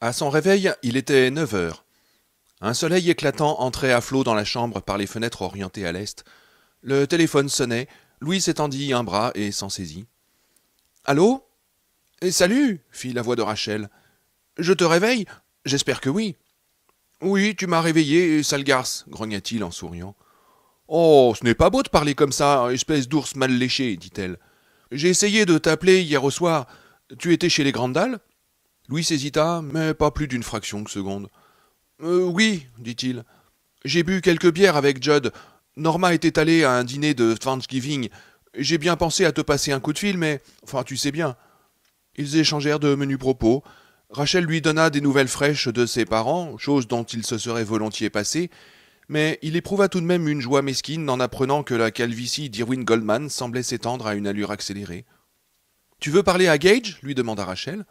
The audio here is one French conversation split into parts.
À son réveil, il était neuf heures. Un soleil éclatant entrait à flot dans la chambre par les fenêtres orientées à l'est. Le téléphone sonnait, Louis s'étendit un bras et s'en saisit. Allô eh, Salut fit la voix de Rachel. Je te réveille J'espère que oui. Oui, tu m'as réveillé, sale garce, grogna-t-il en souriant. Oh, ce n'est pas beau de parler comme ça, espèce d'ours mal léché, dit-elle. J'ai essayé de t'appeler hier au soir. Tu étais chez les Grandes Louis hésita, mais pas plus d'une fraction de seconde. Euh, oui, dit-il. J'ai bu quelques bières avec Judd. Norma était allée à un dîner de Thanksgiving. J'ai bien pensé à te passer un coup de fil, mais. Enfin, tu sais bien. Ils échangèrent de menus propos. Rachel lui donna des nouvelles fraîches de ses parents, chose dont il se serait volontiers passé, mais il éprouva tout de même une joie mesquine en apprenant que la calvitie d'Irwin Goldman semblait s'étendre à une allure accélérée. Tu veux parler à Gage lui demanda Rachel.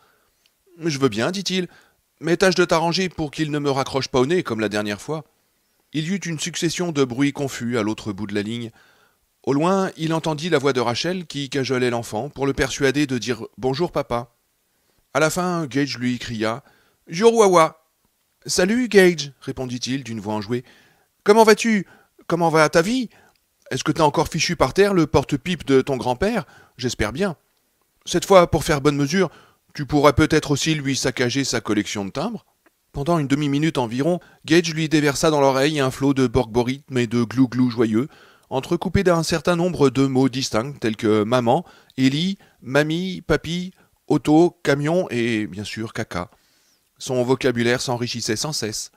Je veux bien, dit-il, mais tâche de t'arranger pour qu'il ne me raccroche pas au nez comme la dernière fois. Il y eut une succession de bruits confus à l'autre bout de la ligne. Au loin, il entendit la voix de Rachel qui cajolait l'enfant pour le persuader de dire Bonjour, papa. À la fin, Gage lui cria Wawa. Salut, Gage, répondit-il d'une voix enjouée. Comment vas-tu Comment va ta vie Est-ce que t'as encore fichu par terre le porte-pipe de ton grand-père J'espère bien. Cette fois, pour faire bonne mesure, tu pourrais peut-être aussi lui saccager sa collection de timbres Pendant une demi-minute environ, Gage lui déversa dans l'oreille un flot de borborythme et de glouglou joyeux, entrecoupé d'un certain nombre de mots distincts tels que maman, Ellie, mamie, papy, auto, camion et bien sûr caca. Son vocabulaire s'enrichissait sans cesse.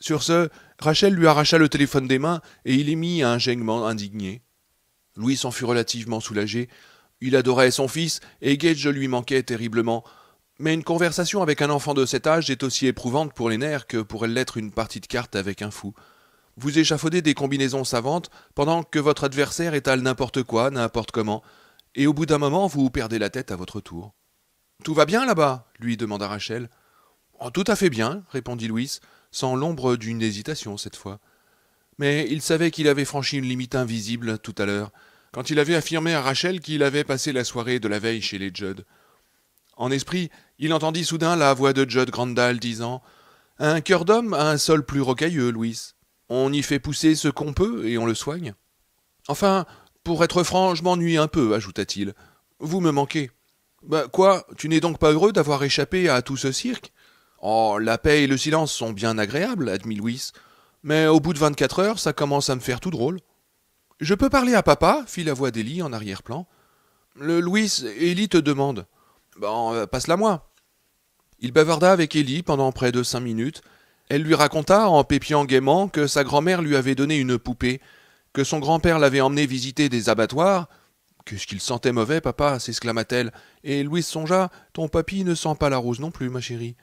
Sur ce, Rachel lui arracha le téléphone des mains et il émit un gémissement indigné. Louis s'en fut relativement soulagé, il adorait son fils, et Gage lui manquait terriblement. Mais une conversation avec un enfant de cet âge est aussi éprouvante pour les nerfs que pourrait l'être une partie de cartes avec un fou. Vous échafaudez des combinaisons savantes pendant que votre adversaire étale n'importe quoi, n'importe comment, et au bout d'un moment vous perdez la tête à votre tour. Tout va bien là-bas lui demanda Rachel. Oh, tout à fait bien, répondit Louis, sans l'ombre d'une hésitation cette fois. Mais il savait qu'il avait franchi une limite invisible tout à l'heure, quand il avait affirmé à Rachel qu'il avait passé la soirée de la veille chez les Judd. En esprit, il entendit soudain la voix de Judd Grandal disant Un cœur d'homme a un sol plus rocailleux, Louis. On y fait pousser ce qu'on peut et on le soigne. Enfin, pour être franc, je m'ennuie un peu, ajouta-t-il. Vous me manquez. Bah quoi, tu n'es donc pas heureux d'avoir échappé à tout ce cirque Oh, la paix et le silence sont bien agréables, admit Louis. Mais au bout de vingt-quatre heures, ça commence à me faire tout drôle. Je peux parler à papa fit la voix d'Élie en arrière-plan. Le Louis, Ellie te demande. Bon, euh, passe-la moi. Il bavarda avec Ellie pendant près de cinq minutes. Elle lui raconta, en pépiant gaiement, que sa grand-mère lui avait donné une poupée, que son grand-père l'avait emmenée visiter des abattoirs. Qu'est-ce qu'il sentait mauvais, papa s'exclama-t-elle. Et Louis songea Ton papy ne sent pas la rose non plus, ma chérie.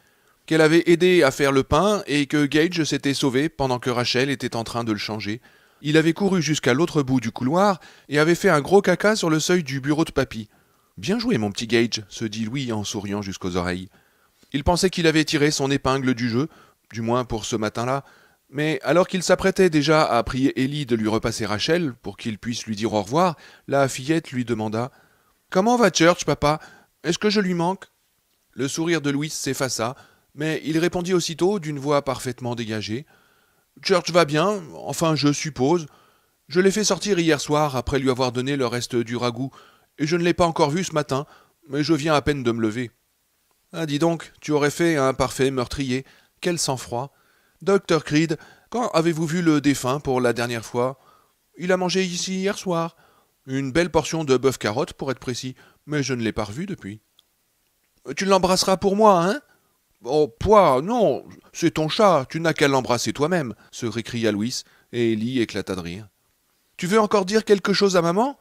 Qu'elle avait aidé à faire le pain et que Gage s'était sauvé pendant que Rachel était en train de le changer il avait couru jusqu'à l'autre bout du couloir et avait fait un gros caca sur le seuil du bureau de papy. Bien joué, mon petit Gage, se dit Louis en souriant jusqu'aux oreilles. Il pensait qu'il avait tiré son épingle du jeu, du moins pour ce matin-là, mais alors qu'il s'apprêtait déjà à prier Ellie de lui repasser Rachel pour qu'il puisse lui dire au revoir, la fillette lui demanda Comment va Church, papa Est-ce que je lui manque Le sourire de Louis s'effaça, mais il répondit aussitôt d'une voix parfaitement dégagée Church va bien, enfin je suppose. Je l'ai fait sortir hier soir après lui avoir donné le reste du ragoût, et je ne l'ai pas encore vu ce matin, mais je viens à peine de me lever. Ah, dis donc, tu aurais fait un parfait meurtrier. Quel sang-froid. Docteur Creed, quand avez-vous vu le défunt pour la dernière fois Il a mangé ici hier soir. Une belle portion de bœuf carotte, pour être précis, mais je ne l'ai pas revu depuis. Tu l'embrasseras pour moi, hein Oh, poids, non, c'est ton chat, tu n'as qu'à l'embrasser toi-même, se récria Louis, et Ellie éclata de rire. Tu veux encore dire quelque chose à maman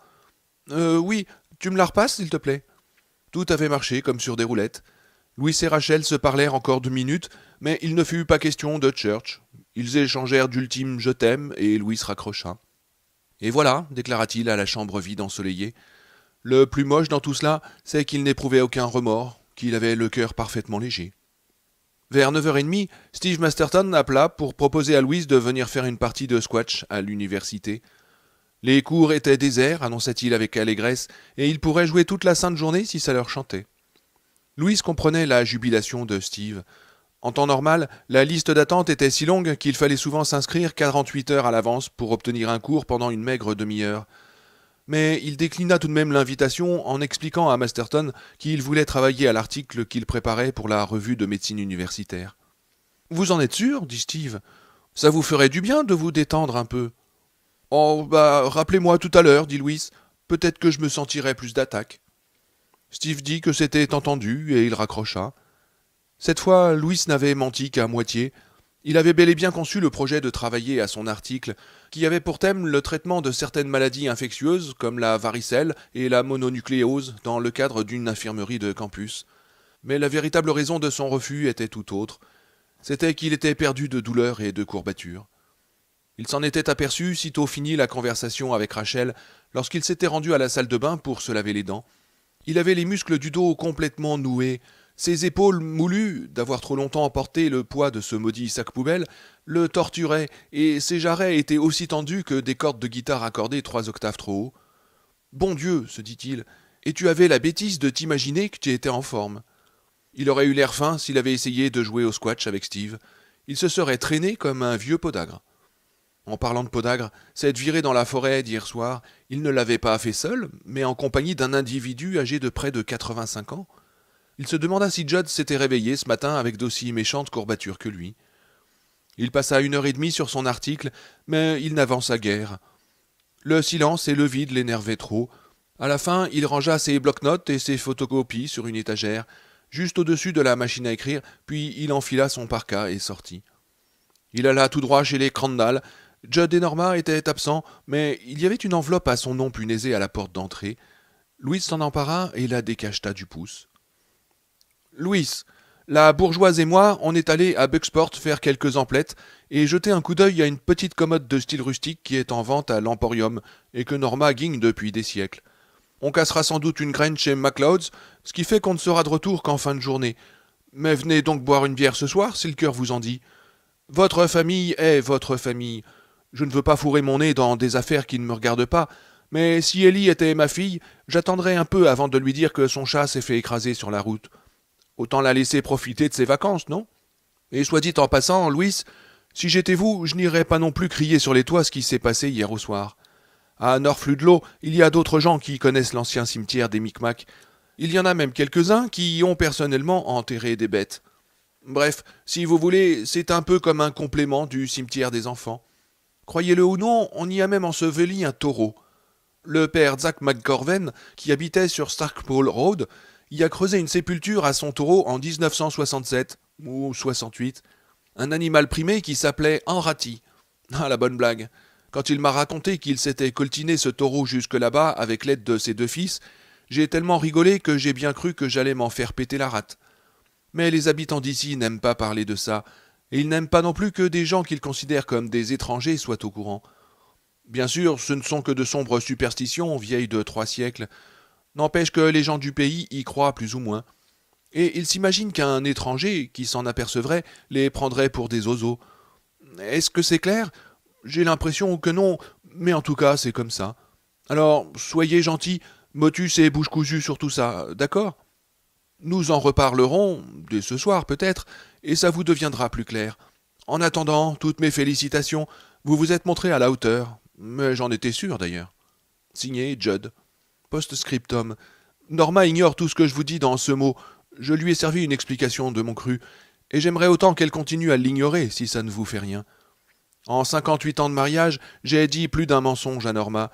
Euh, oui, tu me la repasses, s'il te plaît. Tout avait marché comme sur des roulettes. Louis et Rachel se parlèrent encore deux minutes, mais il ne fut pas question de Church. Ils échangèrent d'ultimes je t'aime et Louis raccrocha. Et voilà, déclara-t-il à la chambre vide ensoleillée. Le plus moche dans tout cela, c'est qu'il n'éprouvait aucun remords, qu'il avait le cœur parfaitement léger. Vers 9h30, Steve Masterton appela pour proposer à Louise de venir faire une partie de squash à l'université. Les cours étaient déserts, annonça-t-il avec allégresse, et ils pourraient jouer toute la sainte journée si ça leur chantait. Louise comprenait la jubilation de Steve. En temps normal, la liste d'attente était si longue qu'il fallait souvent s'inscrire 48 heures à l'avance pour obtenir un cours pendant une maigre demi-heure mais il déclina tout de même l'invitation en expliquant à Masterton qu'il voulait travailler à l'article qu'il préparait pour la revue de médecine universitaire. Vous en êtes sûr dit Steve. Ça vous ferait du bien de vous détendre un peu. Oh, bah, rappelez-moi tout à l'heure, dit Louis. Peut-être que je me sentirais plus d'attaque. Steve dit que c'était entendu et il raccrocha. Cette fois, Louis n'avait menti qu'à moitié. Il avait bel et bien conçu le projet de travailler à son article, qui avait pour thème le traitement de certaines maladies infectieuses comme la varicelle et la mononucléose dans le cadre d'une infirmerie de campus. Mais la véritable raison de son refus était tout autre. C'était qu'il était perdu de douleur et de courbature. Il s'en était aperçu sitôt fini la conversation avec Rachel lorsqu'il s'était rendu à la salle de bain pour se laver les dents. Il avait les muscles du dos complètement noués, ses épaules moulues, d'avoir trop longtemps emporté le poids de ce maudit sac poubelle, le torturaient, et ses jarrets étaient aussi tendus que des cordes de guitare accordées trois octaves trop haut. Bon Dieu, se dit-il, et tu avais la bêtise de t'imaginer que tu étais en forme. Il aurait eu l'air fin s'il avait essayé de jouer au squash avec Steve. Il se serait traîné comme un vieux podagre. En parlant de podagre, cette virée dans la forêt d'hier soir, il ne l'avait pas fait seul, mais en compagnie d'un individu âgé de près de 85 ans il se demanda si Judd s'était réveillé ce matin avec d'aussi méchantes courbatures que lui. Il passa une heure et demie sur son article, mais il n'avança guère. Le silence et le vide l'énervaient trop. À la fin, il rangea ses bloc notes et ses photocopies sur une étagère, juste au-dessus de la machine à écrire, puis il enfila son parka et sortit. Il alla tout droit chez les Crandall. Judd et Norma étaient absents, mais il y avait une enveloppe à son nom punaisée à la porte d'entrée. Louise s'en empara et la décacheta du pouce. Louis, la bourgeoise et moi, on est allés à Buxport faire quelques emplettes et jeter un coup d'œil à une petite commode de style rustique qui est en vente à l'Emporium et que Norma guigne depuis des siècles. On cassera sans doute une graine chez MacLeod's, ce qui fait qu'on ne sera de retour qu'en fin de journée. Mais venez donc boire une bière ce soir, si le cœur vous en dit. Votre famille est votre famille. Je ne veux pas fourrer mon nez dans des affaires qui ne me regardent pas, mais si Ellie était ma fille, j'attendrais un peu avant de lui dire que son chat s'est fait écraser sur la route. Autant la laisser profiter de ses vacances, non Et soit dit en passant, Louis, si j'étais vous, je n'irais pas non plus crier sur les toits ce qui s'est passé hier au soir. À Norfludelot, il y a d'autres gens qui connaissent l'ancien cimetière des Micmacs. Il y en a même quelques-uns qui y ont personnellement enterré des bêtes. Bref, si vous voulez, c'est un peu comme un complément du cimetière des enfants. Croyez-le ou non, on y a même enseveli un taureau. Le père Zach McGorven, qui habitait sur Starkpole Road, y a creusé une sépulture à son taureau en 1967 ou 68. Un animal primé qui s'appelait Enrati. Ah, la bonne blague. Quand il m'a raconté qu'il s'était coltiné ce taureau jusque là-bas avec l'aide de ses deux fils, j'ai tellement rigolé que j'ai bien cru que j'allais m'en faire péter la rate. Mais les habitants d'ici n'aiment pas parler de ça, et ils n'aiment pas non plus que des gens qu'ils considèrent comme des étrangers soient au courant. Bien sûr, ce ne sont que de sombres superstitions vieilles de trois siècles, N'empêche que les gens du pays y croient plus ou moins. Et ils s'imaginent qu'un étranger qui s'en apercevrait les prendrait pour des oiseaux. Est-ce que c'est clair J'ai l'impression que non, mais en tout cas, c'est comme ça. Alors, soyez gentils, motus et bouche cousue sur tout ça, d'accord Nous en reparlerons, dès ce soir peut-être, et ça vous deviendra plus clair. En attendant, toutes mes félicitations, vous vous êtes montré à la hauteur, mais j'en étais sûr d'ailleurs. Signé Judd post Norma ignore tout ce que je vous dis dans ce mot. Je lui ai servi une explication de mon cru, et j'aimerais autant qu'elle continue à l'ignorer si ça ne vous fait rien. En cinquante-huit ans de mariage, j'ai dit plus d'un mensonge à Norma.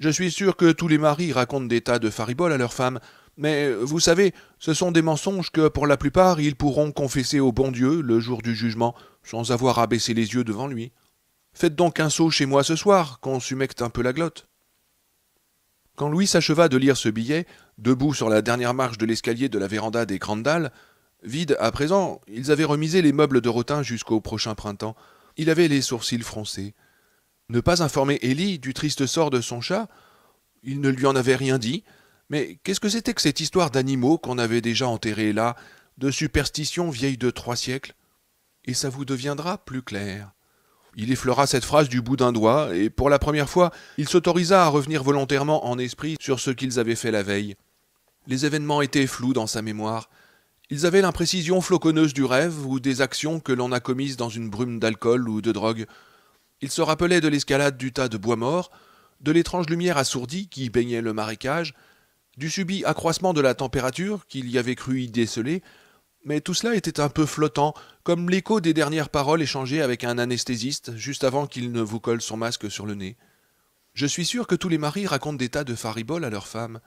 Je suis sûr que tous les maris racontent des tas de fariboles à leurs femmes, mais vous savez, ce sont des mensonges que pour la plupart ils pourront confesser au bon Dieu le jour du jugement, sans avoir abaissé les yeux devant lui. Faites donc un saut chez moi ce soir, qu'on s'humecte un peu la glotte. Quand Louis s'acheva de lire ce billet, debout sur la dernière marche de l'escalier de la véranda des Grandes Dalles, vide à présent, ils avaient remisé les meubles de Rotin jusqu'au prochain printemps. Il avait les sourcils froncés. Ne pas informer Élie du triste sort de son chat Il ne lui en avait rien dit. Mais qu'est-ce que c'était que cette histoire d'animaux qu'on avait déjà enterrés là, de superstitions vieilles de trois siècles Et ça vous deviendra plus clair. Il effleura cette phrase du bout d'un doigt, et pour la première fois, il s'autorisa à revenir volontairement en esprit sur ce qu'ils avaient fait la veille. Les événements étaient flous dans sa mémoire. Ils avaient l'imprécision floconneuse du rêve ou des actions que l'on a commises dans une brume d'alcool ou de drogue. Il se rappelait de l'escalade du tas de bois mort, de l'étrange lumière assourdie qui baignait le marécage, du subit accroissement de la température qu'il y avait cru y déceler, mais tout cela était un peu flottant, comme l'écho des dernières paroles échangées avec un anesthésiste juste avant qu'il ne vous colle son masque sur le nez. Je suis sûr que tous les maris racontent des tas de fariboles à leurs femmes.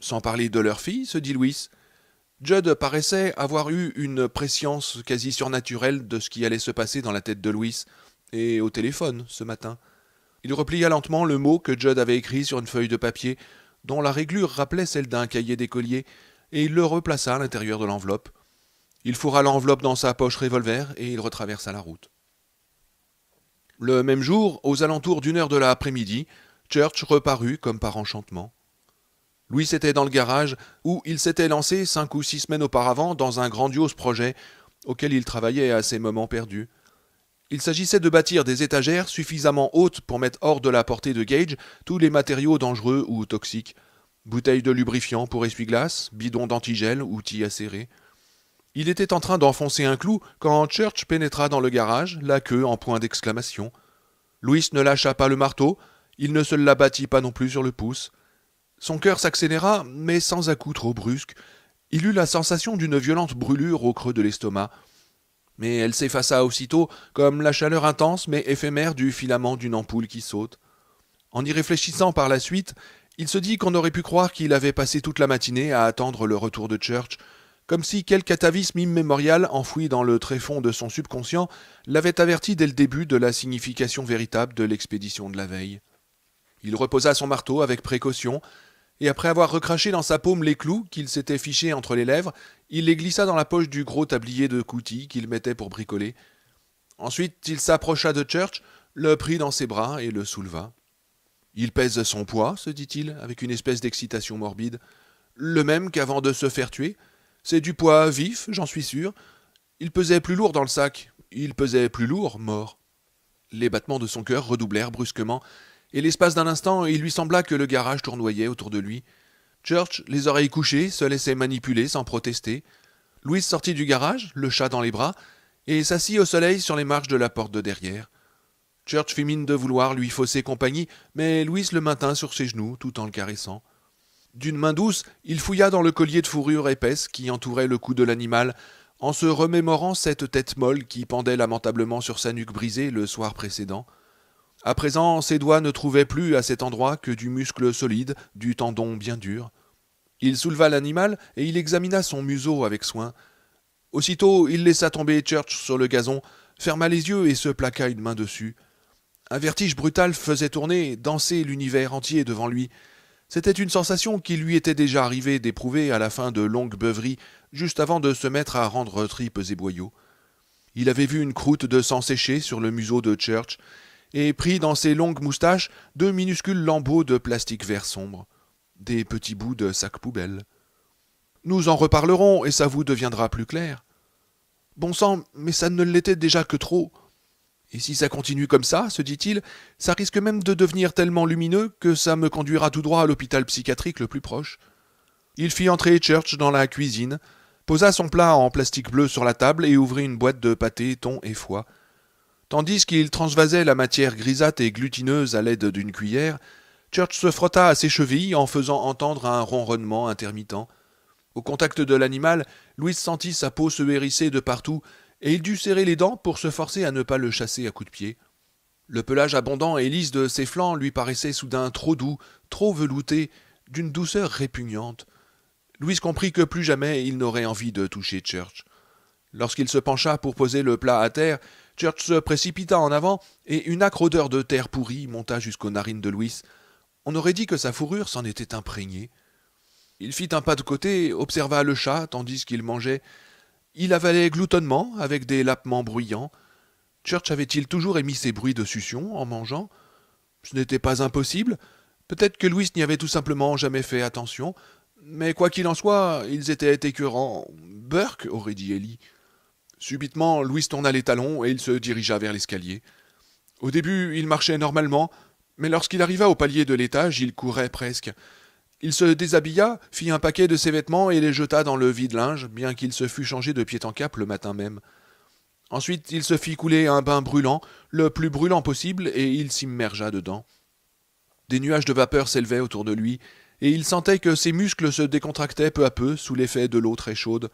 Sans parler de leur fille, se dit Louis. Judd paraissait avoir eu une prescience quasi surnaturelle de ce qui allait se passer dans la tête de Louis, et au téléphone, ce matin. Il replia lentement le mot que Judd avait écrit sur une feuille de papier, dont la réglure rappelait celle d'un cahier d'écolier, et il le replaça à l'intérieur de l'enveloppe. Il fourra l'enveloppe dans sa poche revolver et il retraversa la route. Le même jour, aux alentours d'une heure de l'après-midi, Church reparut comme par enchantement. Louis était dans le garage où il s'était lancé cinq ou six semaines auparavant dans un grandiose projet auquel il travaillait à ses moments perdus. Il s'agissait de bâtir des étagères suffisamment hautes pour mettre hors de la portée de Gage tous les matériaux dangereux ou toxiques bouteilles de lubrifiant pour essuie-glace, bidons d'antigel, outils acérés. Il était en train d'enfoncer un clou quand Church pénétra dans le garage, la queue en point d'exclamation. Louis ne lâcha pas le marteau, il ne se l'abattit pas non plus sur le pouce. Son cœur s'accéléra, mais sans à coup trop brusque. Il eut la sensation d'une violente brûlure au creux de l'estomac. Mais elle s'effaça aussitôt, comme la chaleur intense mais éphémère du filament d'une ampoule qui saute. En y réfléchissant par la suite, il se dit qu'on aurait pu croire qu'il avait passé toute la matinée à attendre le retour de Church, comme si quelque catavisme immémorial enfoui dans le tréfonds de son subconscient l'avait averti dès le début de la signification véritable de l'expédition de la veille. Il reposa son marteau avec précaution, et après avoir recraché dans sa paume les clous qu'il s'était fichés entre les lèvres, il les glissa dans la poche du gros tablier de coutil qu'il mettait pour bricoler. Ensuite, il s'approcha de Church, le prit dans ses bras et le souleva. Il pèse son poids, se dit-il, avec une espèce d'excitation morbide, le même qu'avant de se faire tuer, c'est du poids vif, j'en suis sûr. Il pesait plus lourd dans le sac. Il pesait plus lourd, mort. Les battements de son cœur redoublèrent brusquement, et l'espace d'un instant, il lui sembla que le garage tournoyait autour de lui. Church, les oreilles couchées, se laissait manipuler sans protester. Louis sortit du garage, le chat dans les bras, et s'assit au soleil sur les marches de la porte de derrière. Church fit mine de vouloir lui fausser compagnie, mais Louis le maintint sur ses genoux tout en le caressant. D'une main douce, il fouilla dans le collier de fourrure épaisse qui entourait le cou de l'animal, en se remémorant cette tête molle qui pendait lamentablement sur sa nuque brisée le soir précédent. À présent, ses doigts ne trouvaient plus à cet endroit que du muscle solide, du tendon bien dur. Il souleva l'animal et il examina son museau avec soin. Aussitôt, il laissa tomber Church sur le gazon, ferma les yeux et se plaqua une main dessus. Un vertige brutal faisait tourner, danser l'univers entier devant lui. C'était une sensation qui lui était déjà arrivée d'éprouver à la fin de longues beuveries, juste avant de se mettre à rendre tripes et boyaux. Il avait vu une croûte de sang sécher sur le museau de Church, et pris dans ses longues moustaches deux minuscules lambeaux de plastique vert sombre, des petits bouts de sac poubelle. Nous en reparlerons, et ça vous deviendra plus clair. Bon sang, mais ça ne l'était déjà que trop. Et si ça continue comme ça, se dit-il, ça risque même de devenir tellement lumineux que ça me conduira tout droit à l'hôpital psychiatrique le plus proche. Il fit entrer Church dans la cuisine, posa son plat en plastique bleu sur la table et ouvrit une boîte de pâté, thon et foie. Tandis qu'il transvasait la matière grisâtre et glutineuse à l'aide d'une cuillère, Church se frotta à ses chevilles en faisant entendre un ronronnement intermittent. Au contact de l'animal, Louise sentit sa peau se hérisser de partout, et il dut serrer les dents pour se forcer à ne pas le chasser à coups de pied. Le pelage abondant et lisse de ses flancs lui paraissait soudain trop doux, trop velouté, d'une douceur répugnante. Louis comprit que plus jamais il n'aurait envie de toucher Church. Lorsqu'il se pencha pour poser le plat à terre, Church se précipita en avant, et une acre odeur de terre pourrie monta jusqu'aux narines de Louis. On aurait dit que sa fourrure s'en était imprégnée. Il fit un pas de côté, observa le chat, tandis qu'il mangeait, il avalait gloutonnement, avec des lapements bruyants. Church avait-il toujours émis ces bruits de succion en mangeant Ce n'était pas impossible. Peut-être que Louis n'y avait tout simplement jamais fait attention. Mais quoi qu'il en soit, ils étaient écœurants. Burke, aurait dit Ellie. Subitement, Louis tourna les talons et il se dirigea vers l'escalier. Au début, il marchait normalement, mais lorsqu'il arriva au palier de l'étage, il courait presque. Il se déshabilla, fit un paquet de ses vêtements et les jeta dans le vide-linge, bien qu'il se fût changé de pied en cap le matin même. Ensuite, il se fit couler un bain brûlant, le plus brûlant possible, et il s'immergea dedans. Des nuages de vapeur s'élevaient autour de lui, et il sentait que ses muscles se décontractaient peu à peu sous l'effet de l'eau très chaude.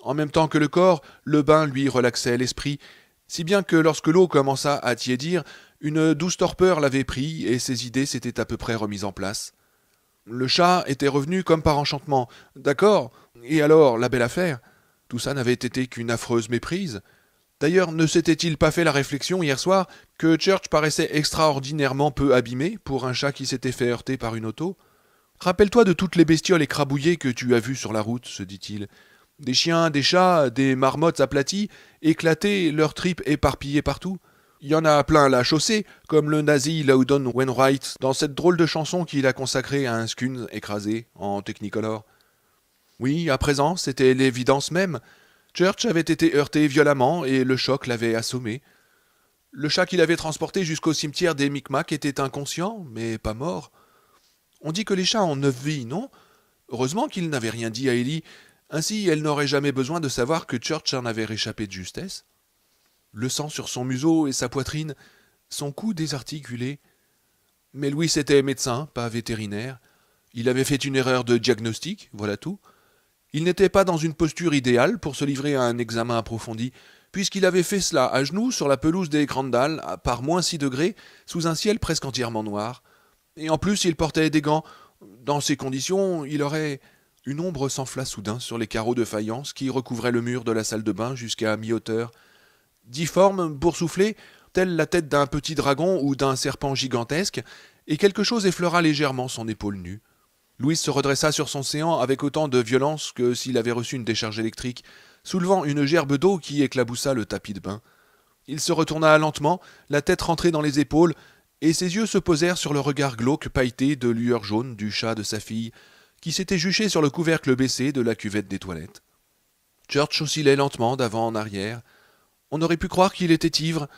En même temps que le corps, le bain lui relaxait l'esprit, si bien que lorsque l'eau commença à tiédir, une douce torpeur l'avait pris et ses idées s'étaient à peu près remises en place. Le chat était revenu comme par enchantement. D'accord Et alors, la belle affaire Tout ça n'avait été qu'une affreuse méprise. D'ailleurs, ne s'était-il pas fait la réflexion hier soir que Church paraissait extraordinairement peu abîmé pour un chat qui s'était fait heurter par une auto Rappelle-toi de toutes les bestioles écrabouillées que tu as vues sur la route, se dit-il. Des chiens, des chats, des marmottes aplaties, éclatées, leurs tripes éparpillées partout. Il y en a plein à la chaussée, comme le nazi Loudon Wainwright dans cette drôle de chanson qu'il a consacrée à un skun écrasé en technicolor. Oui, à présent, c'était l'évidence même. Church avait été heurté violemment et le choc l'avait assommé. Le chat qu'il avait transporté jusqu'au cimetière des Micmacs était inconscient, mais pas mort. On dit que les chats ont neuf vies, non Heureusement qu'il n'avait rien dit à Ellie, ainsi elle n'aurait jamais besoin de savoir que Church en avait réchappé de justesse le sang sur son museau et sa poitrine, son cou désarticulé. Mais Louis était médecin, pas vétérinaire. Il avait fait une erreur de diagnostic, voilà tout. Il n'était pas dans une posture idéale pour se livrer à un examen approfondi, puisqu'il avait fait cela à genoux sur la pelouse des grandes dalles, par moins six degrés, sous un ciel presque entièrement noir. Et en plus, il portait des gants. Dans ces conditions, il aurait. Une ombre s'enfla soudain sur les carreaux de faïence qui recouvraient le mur de la salle de bain jusqu'à mi-hauteur, difforme, boursouflée, telle la tête d'un petit dragon ou d'un serpent gigantesque, et quelque chose effleura légèrement son épaule nue. Louis se redressa sur son séant avec autant de violence que s'il avait reçu une décharge électrique, soulevant une gerbe d'eau qui éclaboussa le tapis de bain. Il se retourna lentement, la tête rentrée dans les épaules, et ses yeux se posèrent sur le regard glauque pailleté de lueur jaune du chat de sa fille, qui s'était juché sur le couvercle baissé de la cuvette des toilettes. Church oscillait lentement d'avant en arrière, on aurait pu croire qu'il était ivre.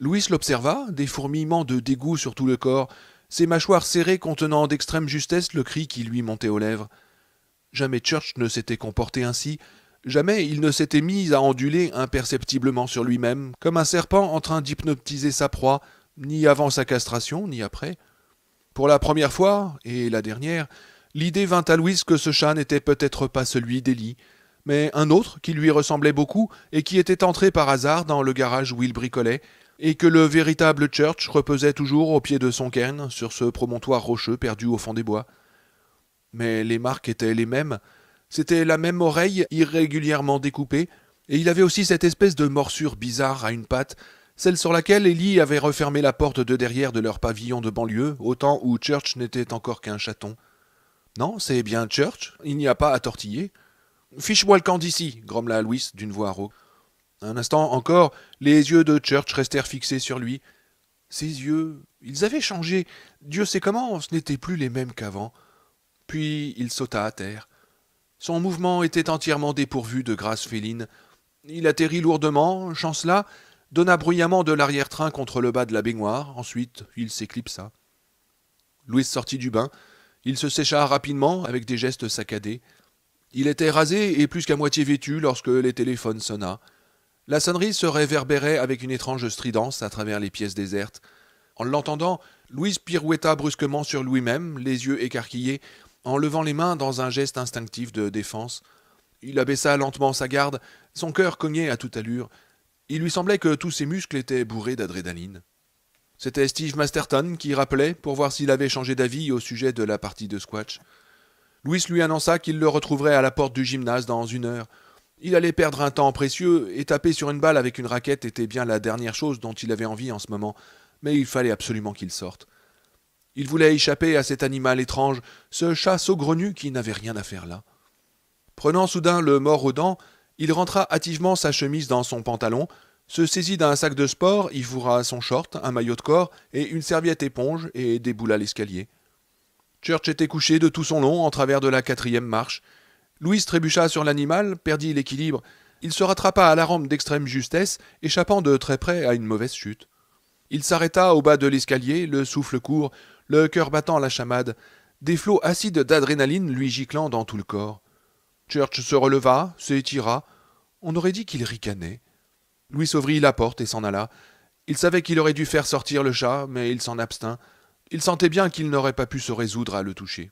Louis l'observa, des fourmillements de dégoût sur tout le corps, ses mâchoires serrées contenant d'extrême justesse le cri qui lui montait aux lèvres. Jamais Church ne s'était comporté ainsi, jamais il ne s'était mis à onduler imperceptiblement sur lui-même, comme un serpent en train d'hypnotiser sa proie, ni avant sa castration, ni après. Pour la première fois, et la dernière, l'idée vint à Louis que ce chat n'était peut-être pas celui d'Elie, mais un autre qui lui ressemblait beaucoup et qui était entré par hasard dans le garage où il bricolait, et que le véritable Church reposait toujours au pied de son cairn sur ce promontoire rocheux perdu au fond des bois. Mais les marques étaient les mêmes, c'était la même oreille irrégulièrement découpée, et il avait aussi cette espèce de morsure bizarre à une patte, celle sur laquelle Ellie avait refermé la porte de derrière de leur pavillon de banlieue, au temps où Church n'était encore qu'un chaton. Non, c'est bien Church, il n'y a pas à tortiller. Fiche-moi le camp d'ici, grommela Louis d'une voix rauque. Un instant encore, les yeux de Church restèrent fixés sur lui. Ses yeux, ils avaient changé. Dieu sait comment, ce n'étaient plus les mêmes qu'avant. Puis il sauta à terre. Son mouvement était entièrement dépourvu de grâce féline. Il atterrit lourdement, chancela, donna bruyamment de l'arrière-train contre le bas de la baignoire, ensuite il s'éclipsa. Louis sortit du bain, il se sécha rapidement avec des gestes saccadés. Il était rasé et plus qu'à moitié vêtu lorsque les téléphones sonna. La sonnerie se réverbérait avec une étrange stridence à travers les pièces désertes. En l'entendant, Louise pirouetta brusquement sur lui-même, les yeux écarquillés, en levant les mains dans un geste instinctif de défense. Il abaissa lentement sa garde, son cœur cognait à toute allure. Il lui semblait que tous ses muscles étaient bourrés d'adrénaline. C'était Steve Masterton qui rappelait pour voir s'il avait changé d'avis au sujet de la partie de squash. Louis lui annonça qu'il le retrouverait à la porte du gymnase dans une heure. Il allait perdre un temps précieux, et taper sur une balle avec une raquette était bien la dernière chose dont il avait envie en ce moment, mais il fallait absolument qu'il sorte. Il voulait échapper à cet animal étrange, ce chat saugrenu qui n'avait rien à faire là. Prenant soudain le mort aux dents, il rentra hâtivement sa chemise dans son pantalon, se saisit d'un sac de sport, y fourra son short, un maillot de corps et une serviette éponge et déboula l'escalier. Church était couché de tout son long en travers de la quatrième marche. Louis trébucha sur l'animal, perdit l'équilibre. Il se rattrapa à la rampe d'extrême justesse, échappant de très près à une mauvaise chute. Il s'arrêta au bas de l'escalier, le souffle court, le cœur battant la chamade, des flots acides d'adrénaline lui giclant dans tout le corps. Church se releva, s'étira. On aurait dit qu'il ricanait. Louis ouvrit la porte et s'en alla. Il savait qu'il aurait dû faire sortir le chat, mais il s'en abstint. Il sentait bien qu'il n'aurait pas pu se résoudre à le toucher.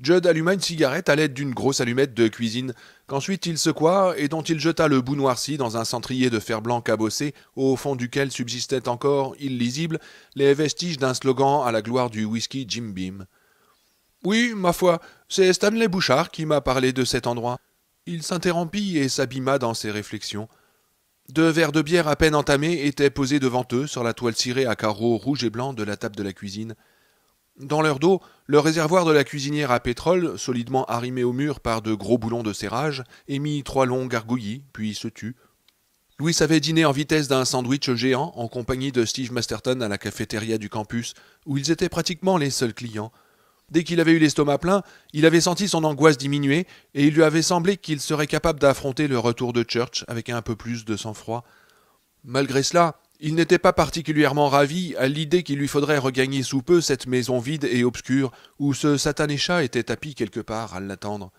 Judd alluma une cigarette à l'aide d'une grosse allumette de cuisine, qu'ensuite il secoua et dont il jeta le bout noirci dans un centrier de fer blanc cabossé, au fond duquel subsistaient encore, illisibles, les vestiges d'un slogan à la gloire du whisky Jim Beam. Oui, ma foi, c'est Stanley Bouchard qui m'a parlé de cet endroit. Il s'interrompit et s'abîma dans ses réflexions. Deux verres de bière à peine entamés étaient posés devant eux sur la toile cirée à carreaux rouges et blancs de la table de la cuisine. Dans leur dos, le réservoir de la cuisinière à pétrole, solidement arrimé au mur par de gros boulons de serrage, émit trois longs gargouillis, puis se tut. Louis avait dîné en vitesse d'un sandwich géant en compagnie de Steve Masterton à la cafétéria du campus, où ils étaient pratiquement les seuls clients, dès qu'il avait eu l'estomac plein, il avait senti son angoisse diminuer, et il lui avait semblé qu'il serait capable d'affronter le retour de Church avec un peu plus de sang-froid. Malgré cela, il n'était pas particulièrement ravi à l'idée qu'il lui faudrait regagner sous peu cette maison vide et obscure où ce satané chat était tapis quelque part à l'attendre.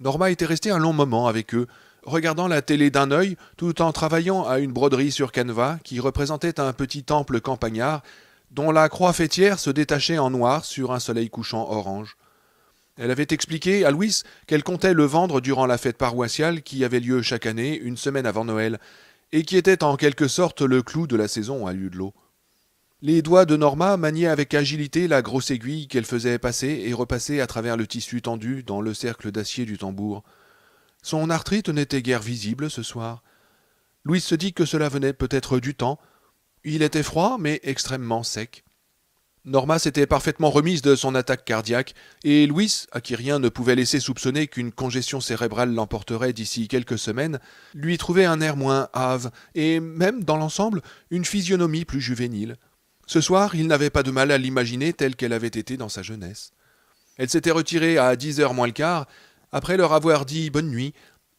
Norma était restée un long moment avec eux, regardant la télé d'un œil tout en travaillant à une broderie sur canevas qui représentait un petit temple campagnard dont la croix fêtière se détachait en noir sur un soleil couchant orange. Elle avait expliqué à Louis qu'elle comptait le vendre durant la fête paroissiale qui avait lieu chaque année une semaine avant Noël, et qui était en quelque sorte le clou de la saison à l'eau. Les doigts de Norma maniaient avec agilité la grosse aiguille qu'elle faisait passer et repasser à travers le tissu tendu dans le cercle d'acier du tambour. Son arthrite n'était guère visible ce soir. Louis se dit que cela venait peut-être du temps, il était froid, mais extrêmement sec. Norma s'était parfaitement remise de son attaque cardiaque, et Louis, à qui rien ne pouvait laisser soupçonner qu'une congestion cérébrale l'emporterait d'ici quelques semaines, lui trouvait un air moins hâve, et même, dans l'ensemble, une physionomie plus juvénile. Ce soir, il n'avait pas de mal à l'imaginer telle qu'elle avait été dans sa jeunesse. Elle s'était retirée à dix heures moins le quart, après leur avoir dit bonne nuit,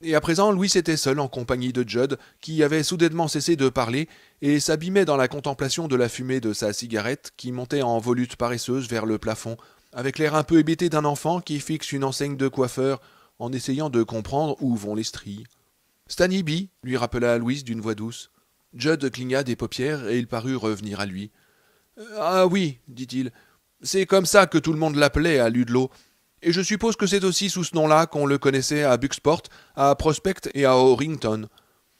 et à présent, Louis était seul en compagnie de Judd, qui avait soudainement cessé de parler et s'abîmait dans la contemplation de la fumée de sa cigarette qui montait en volute paresseuse vers le plafond, avec l'air un peu hébété d'un enfant qui fixe une enseigne de coiffeur en essayant de comprendre où vont les stries. Stanny lui rappela Louise d'une voix douce. Judd cligna des paupières et il parut revenir à lui. Euh, ah oui, dit-il, c'est comme ça que tout le monde l'appelait à Ludlow. Et je suppose que c'est aussi sous ce nom-là qu'on le connaissait à Bucksport, à Prospect et à Orrington.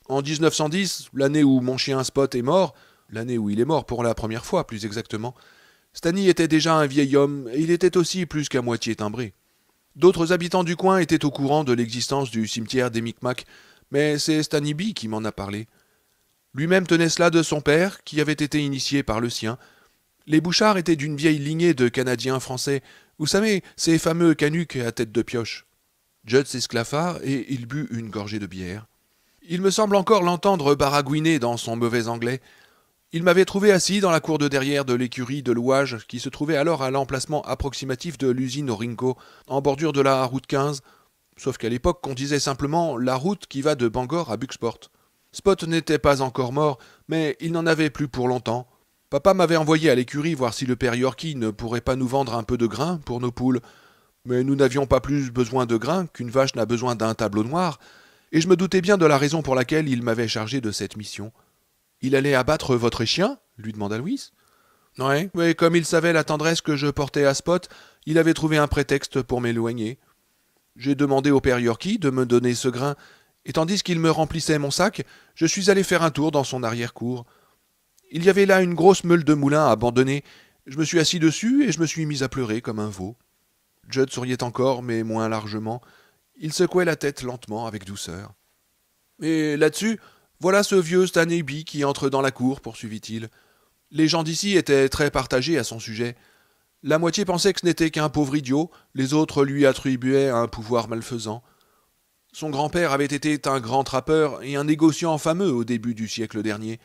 En 1910, l'année où mon chien Spot est mort, l'année où il est mort pour la première fois plus exactement, Stanny était déjà un vieil homme et il était aussi plus qu'à moitié timbré. D'autres habitants du coin étaient au courant de l'existence du cimetière des Micmacs, mais c'est Stanny B qui m'en a parlé. Lui-même tenait cela de son père, qui avait été initié par le sien. Les Bouchards étaient d'une vieille lignée de Canadiens français vous savez, ces fameux canucks à tête de pioche. Judd s'esclaffa et il but une gorgée de bière. Il me semble encore l'entendre baragouiner dans son mauvais anglais. Il m'avait trouvé assis dans la cour de derrière de l'écurie de louage qui se trouvait alors à l'emplacement approximatif de l'usine Orinco, en bordure de la route 15, sauf qu'à l'époque on disait simplement la route qui va de Bangor à Buxport. Spot n'était pas encore mort, mais il n'en avait plus pour longtemps, Papa m'avait envoyé à l'écurie voir si le père Yorkie ne pourrait pas nous vendre un peu de grain pour nos poules. Mais nous n'avions pas plus besoin de grain qu'une vache n'a besoin d'un tableau noir, et je me doutais bien de la raison pour laquelle il m'avait chargé de cette mission. Il allait abattre votre chien lui demanda Louise. Oui, mais comme il savait la tendresse que je portais à Spot, il avait trouvé un prétexte pour m'éloigner. J'ai demandé au père Yorkie de me donner ce grain, et tandis qu'il me remplissait mon sac, je suis allé faire un tour dans son arrière-cour. Il y avait là une grosse meule de moulin abandonnée. Je me suis assis dessus et je me suis mis à pleurer comme un veau. Judd souriait encore, mais moins largement. Il secouait la tête lentement avec douceur. Et là-dessus, voilà ce vieux Stanaby qui entre dans la cour, poursuivit-il. Les gens d'ici étaient très partagés à son sujet. La moitié pensait que ce n'était qu'un pauvre idiot, les autres lui attribuaient un pouvoir malfaisant. Son grand-père avait été un grand trappeur et un négociant fameux au début du siècle dernier.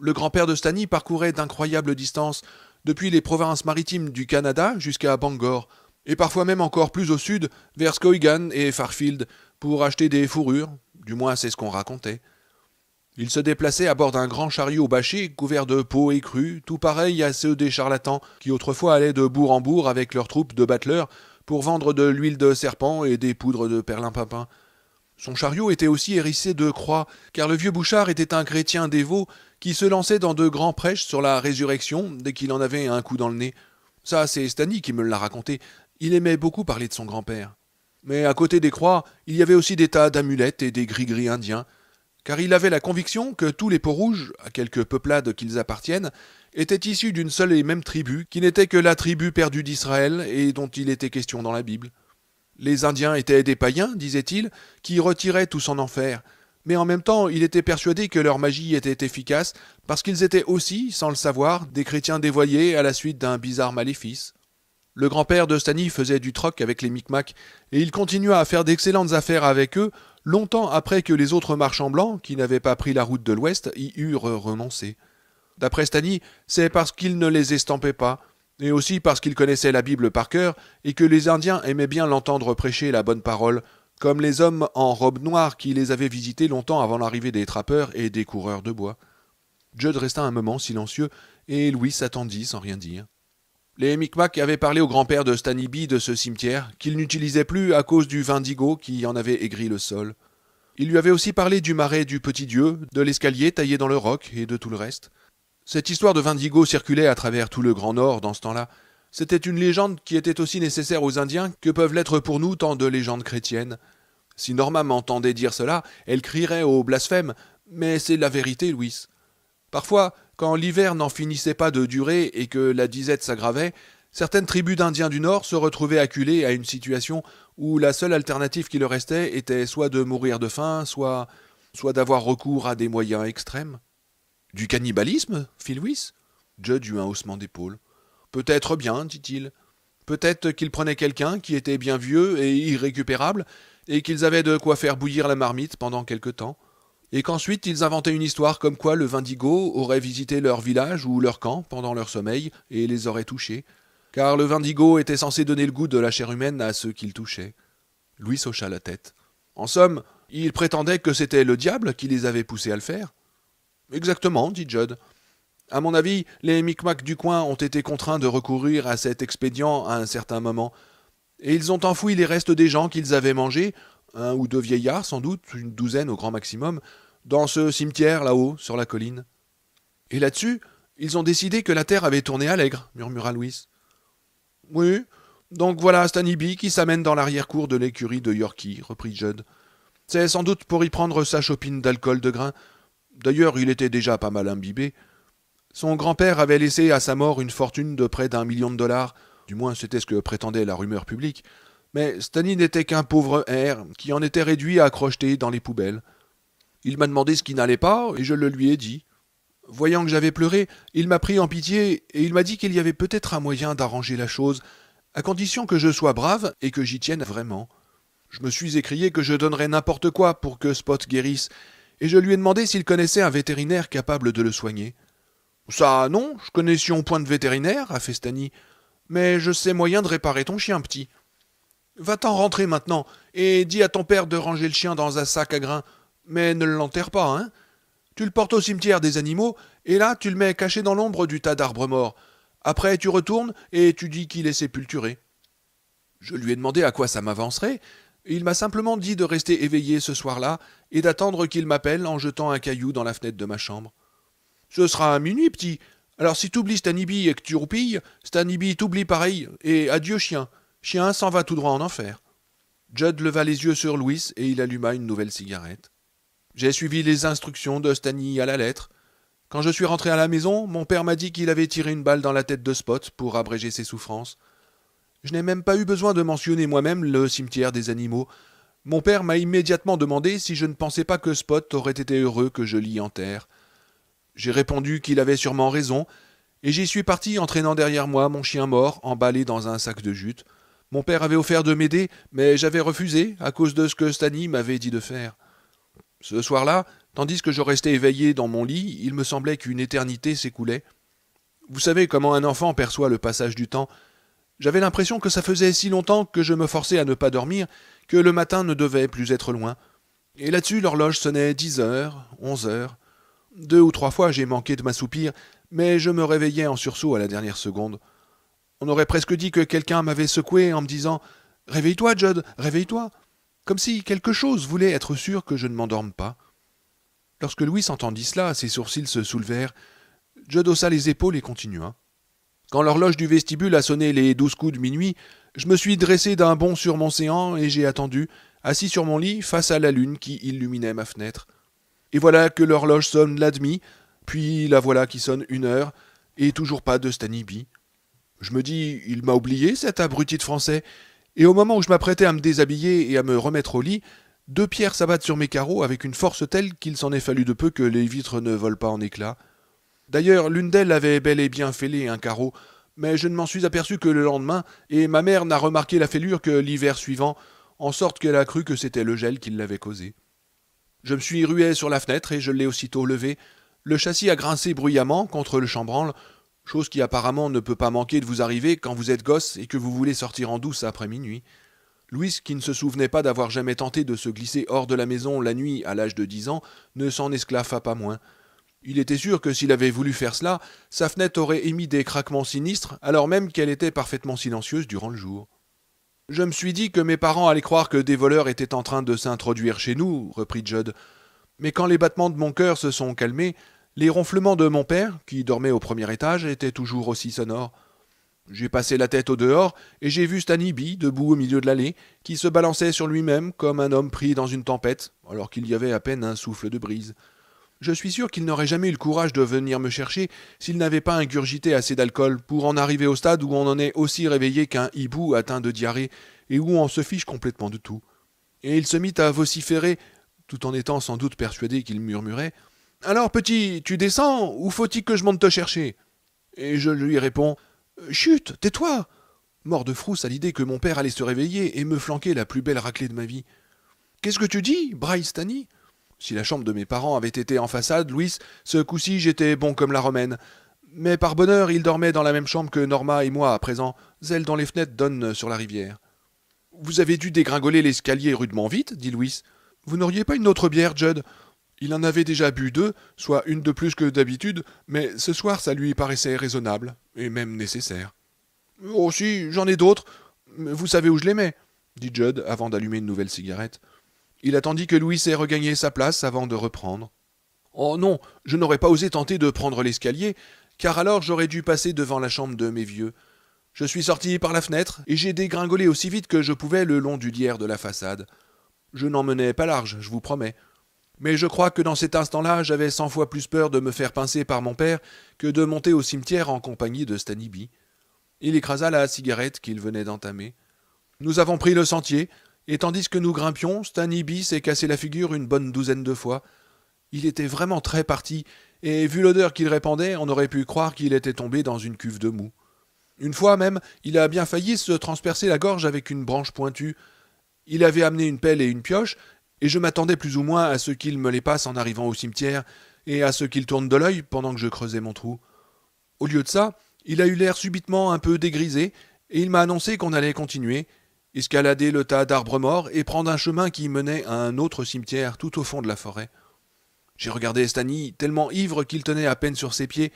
Le grand-père de Stani parcourait d'incroyables distances, depuis les provinces maritimes du Canada jusqu'à Bangor, et parfois même encore plus au sud, vers Skoigan et Farfield, pour acheter des fourrures, du moins c'est ce qu'on racontait. Il se déplaçait à bord d'un grand chariot bâché, couvert de et écrues, tout pareil à ceux des charlatans qui autrefois allaient de bourg en bourg avec leurs troupes de battleurs pour vendre de l'huile de serpent et des poudres de perlimpinpin. Son chariot était aussi hérissé de croix, car le vieux Bouchard était un chrétien dévot qui se lançait dans de grands prêches sur la résurrection dès qu'il en avait un coup dans le nez. Ça, c'est Stani qui me l'a raconté. Il aimait beaucoup parler de son grand-père. Mais à côté des croix, il y avait aussi des tas d'amulettes et des gris-gris indiens, car il avait la conviction que tous les peaux-rouges, à quelque peuplade qu'ils appartiennent, étaient issus d'une seule et même tribu, qui n'était que la tribu perdue d'Israël et dont il était question dans la Bible. Les Indiens étaient des païens, disait-il, qui retiraient tout son enfer. Mais en même temps, il était persuadé que leur magie était efficace, parce qu'ils étaient aussi, sans le savoir, des chrétiens dévoyés à la suite d'un bizarre maléfice. Le grand-père de Stani faisait du troc avec les Micmacs, et il continua à faire d'excellentes affaires avec eux, longtemps après que les autres marchands blancs, qui n'avaient pas pris la route de l'Ouest, y eurent renoncé. D'après Stani, c'est parce qu'il ne les estampait pas, et aussi parce qu'il connaissait la Bible par cœur et que les Indiens aimaient bien l'entendre prêcher la bonne parole, comme les hommes en robe noire qui les avaient visités longtemps avant l'arrivée des trappeurs et des coureurs de bois. Judd resta un moment silencieux, et Louis s'attendit sans rien dire. Les Micmacs avaient parlé au grand-père de Stanibi de ce cimetière, qu'il n'utilisait plus à cause du vindigo qui en avait aigri le sol. Il lui avait aussi parlé du marais du petit Dieu, de l'escalier taillé dans le roc et de tout le reste. Cette histoire de Vindigo circulait à travers tout le Grand Nord dans ce temps-là. C'était une légende qui était aussi nécessaire aux Indiens que peuvent l'être pour nous tant de légendes chrétiennes. Si Norma m'entendait dire cela, elle crierait au blasphème, mais c'est la vérité, Louis. Parfois, quand l'hiver n'en finissait pas de durer et que la disette s'aggravait, certaines tribus d'Indiens du Nord se retrouvaient acculées à une situation où la seule alternative qui leur restait était soit de mourir de faim, soit, soit d'avoir recours à des moyens extrêmes. Du cannibalisme, fit Louis. Judd eut un haussement d'épaule. Peut-être bien, dit-il. Peut-être qu'ils prenaient quelqu'un qui était bien vieux et irrécupérable, et qu'ils avaient de quoi faire bouillir la marmite pendant quelque temps, et qu'ensuite ils inventaient une histoire comme quoi le Vindigo aurait visité leur village ou leur camp pendant leur sommeil et les aurait touchés, car le Vindigo était censé donner le goût de la chair humaine à ceux qu'il touchait. Louis hocha la tête. En somme, ils prétendaient que c'était le diable qui les avait poussés à le faire. Exactement, dit Judd. À mon avis, les micmacs du coin ont été contraints de recourir à cet expédient à un certain moment. Et ils ont enfoui les restes des gens qu'ils avaient mangés, un ou deux vieillards sans doute, une douzaine au grand maximum, dans ce cimetière là-haut, sur la colline. Et là-dessus, ils ont décidé que la terre avait tourné à murmura Louis. Oui, donc voilà Staniby qui s'amène dans l'arrière-cour de l'écurie de Yorkie, reprit Judd. C'est sans doute pour y prendre sa chopine d'alcool de grain, D'ailleurs, il était déjà pas mal imbibé. Son grand-père avait laissé à sa mort une fortune de près d'un million de dollars, du moins c'était ce que prétendait la rumeur publique, mais Stanley n'était qu'un pauvre air qui en était réduit à crocheter dans les poubelles. Il m'a demandé ce qui n'allait pas, et je le lui ai dit. Voyant que j'avais pleuré, il m'a pris en pitié, et il m'a dit qu'il y avait peut-être un moyen d'arranger la chose, à condition que je sois brave et que j'y tienne vraiment. Je me suis écrié que je donnerais n'importe quoi pour que Spot guérisse, et je lui ai demandé s'il connaissait un vétérinaire capable de le soigner. Ça, non, je connais si point de vétérinaire, a fait Stani, mais je sais moyen de réparer ton chien, petit. Va-t'en rentrer maintenant, et dis à ton père de ranger le chien dans un sac à grains, mais ne l'enterre pas, hein. Tu le portes au cimetière des animaux, et là tu le mets caché dans l'ombre du tas d'arbres morts. Après tu retournes et tu dis qu'il est sépulturé. Je lui ai demandé à quoi ça m'avancerait, il m'a simplement dit de rester éveillé ce soir-là et d'attendre qu'il m'appelle en jetant un caillou dans la fenêtre de ma chambre. Ce sera à minuit, petit. Alors si t'oublies Stanibi et que tu roupilles, Stanibi t'oublie pareil, et adieu chien. Chien s'en va tout droit en enfer. Judd leva les yeux sur Louis et il alluma une nouvelle cigarette. J'ai suivi les instructions de à la lettre. Quand je suis rentré à la maison, mon père m'a dit qu'il avait tiré une balle dans la tête de Spot pour abréger ses souffrances. Je n'ai même pas eu besoin de mentionner moi-même le cimetière des animaux. Mon père m'a immédiatement demandé si je ne pensais pas que Spot aurait été heureux que je l'y enterre. J'ai répondu qu'il avait sûrement raison, et j'y suis parti entraînant derrière moi mon chien mort emballé dans un sac de jute. Mon père avait offert de m'aider, mais j'avais refusé à cause de ce que Stanny m'avait dit de faire. Ce soir-là, tandis que je restais éveillé dans mon lit, il me semblait qu'une éternité s'écoulait. Vous savez comment un enfant perçoit le passage du temps. J'avais l'impression que ça faisait si longtemps que je me forçais à ne pas dormir que le matin ne devait plus être loin. Et là-dessus, l'horloge sonnait dix heures, onze heures. Deux ou trois fois, j'ai manqué de m'assoupir, mais je me réveillais en sursaut à la dernière seconde. On aurait presque dit que quelqu'un m'avait secoué en me disant Réveille-toi, Judd, réveille-toi comme si quelque chose voulait être sûr que je ne m'endorme pas. Lorsque Louis entendit cela, ses sourcils se soulevèrent. Judd haussa les épaules et continua. Quand l'horloge du vestibule a sonné les douze coups de minuit, je me suis dressé d'un bond sur mon séant et j'ai attendu, assis sur mon lit, face à la lune qui illuminait ma fenêtre. Et voilà que l'horloge sonne la demi, puis la voilà qui sonne une heure, et toujours pas de Stanibi. Je me dis, il m'a oublié cet abruti de français, et au moment où je m'apprêtais à me déshabiller et à me remettre au lit, deux pierres s'abattent sur mes carreaux avec une force telle qu'il s'en est fallu de peu que les vitres ne volent pas en éclats. D'ailleurs, l'une d'elles avait bel et bien fêlé un carreau, mais je ne m'en suis aperçu que le lendemain, et ma mère n'a remarqué la fêlure que l'hiver suivant, en sorte qu'elle a cru que c'était le gel qui l'avait causée. Je me suis rué sur la fenêtre et je l'ai aussitôt levé. Le châssis a grincé bruyamment contre le chambranle, chose qui apparemment ne peut pas manquer de vous arriver quand vous êtes gosse et que vous voulez sortir en douce après minuit. Louis, qui ne se souvenait pas d'avoir jamais tenté de se glisser hors de la maison la nuit à l'âge de dix ans, ne s'en esclaffa pas moins. Il était sûr que s'il avait voulu faire cela, sa fenêtre aurait émis des craquements sinistres alors même qu'elle était parfaitement silencieuse durant le jour. Je me suis dit que mes parents allaient croire que des voleurs étaient en train de s'introduire chez nous, reprit Judd. Mais quand les battements de mon cœur se sont calmés, les ronflements de mon père, qui dormait au premier étage, étaient toujours aussi sonores. J'ai passé la tête au dehors et j'ai vu Staniby, debout au milieu de l'allée, qui se balançait sur lui-même comme un homme pris dans une tempête, alors qu'il y avait à peine un souffle de brise. Je suis sûr qu'il n'aurait jamais eu le courage de venir me chercher s'il n'avait pas ingurgité assez d'alcool pour en arriver au stade où on en est aussi réveillé qu'un hibou atteint de diarrhée et où on se fiche complètement de tout. Et il se mit à vociférer, tout en étant sans doute persuadé qu'il murmurait Alors, petit, tu descends ou faut-il que je monte te chercher Et je lui réponds Chut, tais-toi Mort de frousse à l'idée que mon père allait se réveiller et me flanquer la plus belle raclée de ma vie. Qu'est-ce que tu dis, Bryce si la chambre de mes parents avait été en façade, Louis, ce coup-ci j'étais bon comme la romaine. Mais par bonheur, il dormait dans la même chambre que Norma et moi à présent. Zèle dans les fenêtres donnent sur la rivière. Vous avez dû dégringoler l'escalier rudement vite, dit Louis. Vous n'auriez pas une autre bière, Judd il en avait déjà bu deux, soit une de plus que d'habitude, mais ce soir ça lui paraissait raisonnable, et même nécessaire. Oh si, j'en ai d'autres. Vous savez où je les mets, dit Judd avant d'allumer une nouvelle cigarette. Il attendit que Louis ait regagné sa place avant de reprendre. Oh non, je n'aurais pas osé tenter de prendre l'escalier, car alors j'aurais dû passer devant la chambre de mes vieux. Je suis sorti par la fenêtre et j'ai dégringolé aussi vite que je pouvais le long du lierre de la façade. Je n'en menais pas large, je vous promets. Mais je crois que dans cet instant-là, j'avais cent fois plus peur de me faire pincer par mon père que de monter au cimetière en compagnie de Staniby. Il écrasa la cigarette qu'il venait d'entamer. Nous avons pris le sentier, et tandis que nous grimpions, Staniby s'est cassé la figure une bonne douzaine de fois. Il était vraiment très parti, et vu l'odeur qu'il répandait, on aurait pu croire qu'il était tombé dans une cuve de mou. Une fois même, il a bien failli se transpercer la gorge avec une branche pointue. Il avait amené une pelle et une pioche, et je m'attendais plus ou moins à ce qu'il me les passe en arrivant au cimetière, et à ce qu'il tourne de l'œil pendant que je creusais mon trou. Au lieu de ça, il a eu l'air subitement un peu dégrisé, et il m'a annoncé qu'on allait continuer, escalader le tas d'arbres morts et prendre un chemin qui menait à un autre cimetière tout au fond de la forêt. J'ai regardé Stani, tellement ivre qu'il tenait à peine sur ses pieds,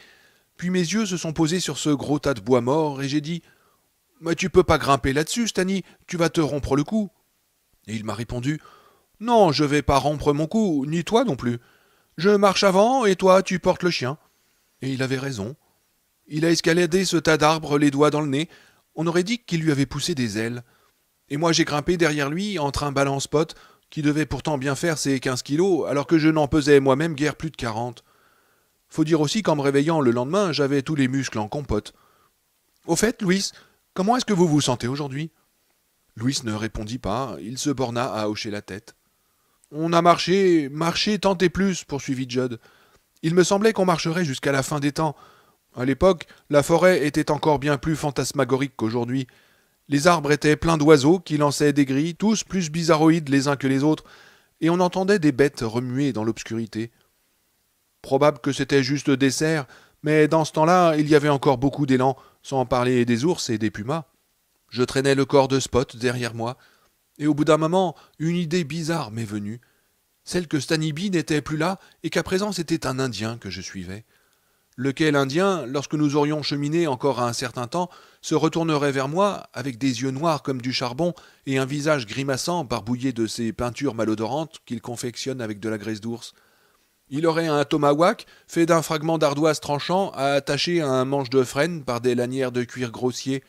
puis mes yeux se sont posés sur ce gros tas de bois mort, et j'ai dit Mais tu peux pas grimper là-dessus, Stani, tu vas te rompre le cou. Et il m'a répondu Non, je vais pas rompre mon cou, ni toi non plus. Je marche avant, et toi tu portes le chien. Et il avait raison. Il a escaladé ce tas d'arbres les doigts dans le nez, on aurait dit qu'il lui avait poussé des ailes. Et moi j'ai grimpé derrière lui entre un balance pot qui devait pourtant bien faire ses quinze kilos alors que je n'en pesais moi-même guère plus de quarante. Faut dire aussi qu'en me réveillant le lendemain, j'avais tous les muscles en compote. Au fait, Louis, comment est-ce que vous vous sentez aujourd'hui Louis ne répondit pas, il se borna à hocher la tête. On a marché, marché tant et plus, poursuivit Judd. Il me semblait qu'on marcherait jusqu'à la fin des temps. À l'époque, la forêt était encore bien plus fantasmagorique qu'aujourd'hui. Les arbres étaient pleins d'oiseaux qui lançaient des grilles, tous plus bizarroïdes les uns que les autres, et on entendait des bêtes remuer dans l'obscurité. Probable que c'était juste dessert, mais dans ce temps-là, il y avait encore beaucoup d'élan, sans parler des ours et des pumas. Je traînais le corps de Spot derrière moi, et au bout d'un moment, une idée bizarre m'est venue. Celle que Stanibi n'était plus là et qu'à présent c'était un Indien que je suivais lequel indien, lorsque nous aurions cheminé encore à un certain temps, se retournerait vers moi avec des yeux noirs comme du charbon et un visage grimaçant barbouillé de ces peintures malodorantes qu'il confectionne avec de la graisse d'ours. Il aurait un tomahawk fait d'un fragment d'ardoise tranchant à attacher à un manche de frêne par des lanières de cuir grossier.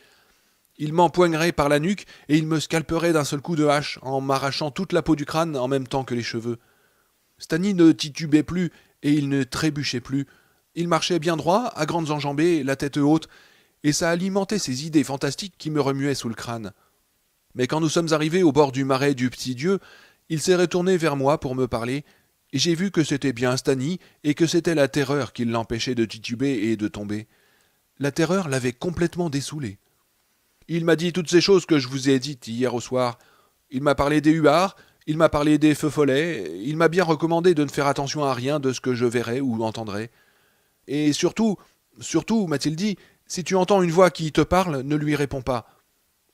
Il m'empoignerait par la nuque et il me scalperait d'un seul coup de hache en m'arrachant toute la peau du crâne en même temps que les cheveux. Stani ne titubait plus et il ne trébuchait plus il marchait bien droit, à grandes enjambées, la tête haute, et ça alimentait ces idées fantastiques qui me remuaient sous le crâne. Mais quand nous sommes arrivés au bord du marais du Petit Dieu, il s'est retourné vers moi pour me parler, et j'ai vu que c'était bien Stani et que c'était la terreur qui l'empêchait de tituber et de tomber. La terreur l'avait complètement dessoulé. Il m'a dit toutes ces choses que je vous ai dites hier au soir. Il m'a parlé des huards, il m'a parlé des feux follets, il m'a bien recommandé de ne faire attention à rien de ce que je verrais ou entendrais. Et surtout, surtout, m'a-t-il dit, si tu entends une voix qui te parle, ne lui réponds pas.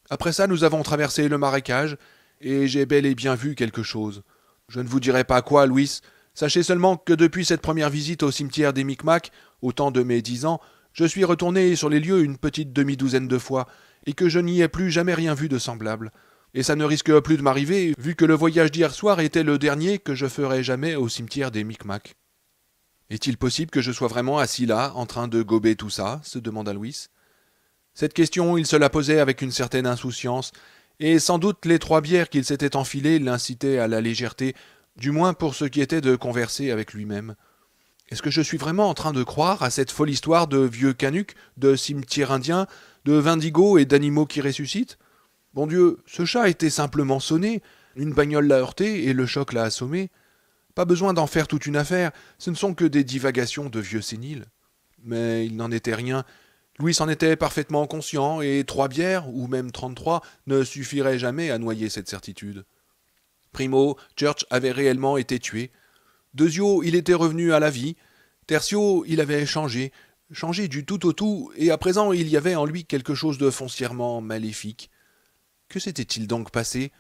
Après ça, nous avons traversé le marécage, et j'ai bel et bien vu quelque chose. Je ne vous dirai pas quoi, Louis. Sachez seulement que depuis cette première visite au cimetière des Micmacs, au temps de mes dix ans, je suis retourné sur les lieux une petite demi-douzaine de fois, et que je n'y ai plus jamais rien vu de semblable. Et ça ne risque plus de m'arriver, vu que le voyage d'hier soir était le dernier que je ferai jamais au cimetière des Micmacs. Est-il possible que je sois vraiment assis là, en train de gober tout ça se demanda Louis. Cette question, il se la posait avec une certaine insouciance, et sans doute les trois bières qu'il s'était enfilées l'incitaient à la légèreté, du moins pour ce qui était de converser avec lui-même. Est-ce que je suis vraiment en train de croire à cette folle histoire de vieux canucks, de cimetières indiens, de vindigos et d'animaux qui ressuscitent Bon Dieu, ce chat était simplement sonné, une bagnole l'a heurté et le choc l'a assommé. Pas besoin d'en faire toute une affaire, ce ne sont que des divagations de vieux séniles. Mais il n'en était rien. Louis s'en était parfaitement conscient, et trois bières, ou même trente-trois, ne suffiraient jamais à noyer cette certitude. Primo, Church avait réellement été tué. Dezio, il était revenu à la vie. Tertio, il avait changé, changé du tout au tout, et à présent il y avait en lui quelque chose de foncièrement maléfique. Que s'était-il donc passé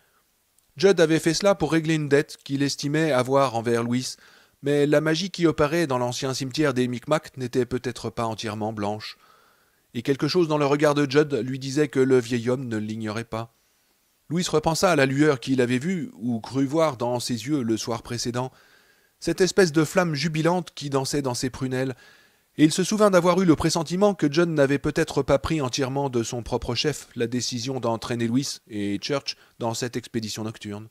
Judd avait fait cela pour régler une dette qu'il estimait avoir envers Louis, mais la magie qui opérait dans l'ancien cimetière des Micmacs n'était peut-être pas entièrement blanche. Et quelque chose dans le regard de Jud lui disait que le vieil homme ne l'ignorait pas. Louis repensa à la lueur qu'il avait vue ou cru voir dans ses yeux le soir précédent, cette espèce de flamme jubilante qui dansait dans ses prunelles, et il se souvint d'avoir eu le pressentiment que John n'avait peut-être pas pris entièrement de son propre chef la décision d'entraîner Louis et Church dans cette expédition nocturne.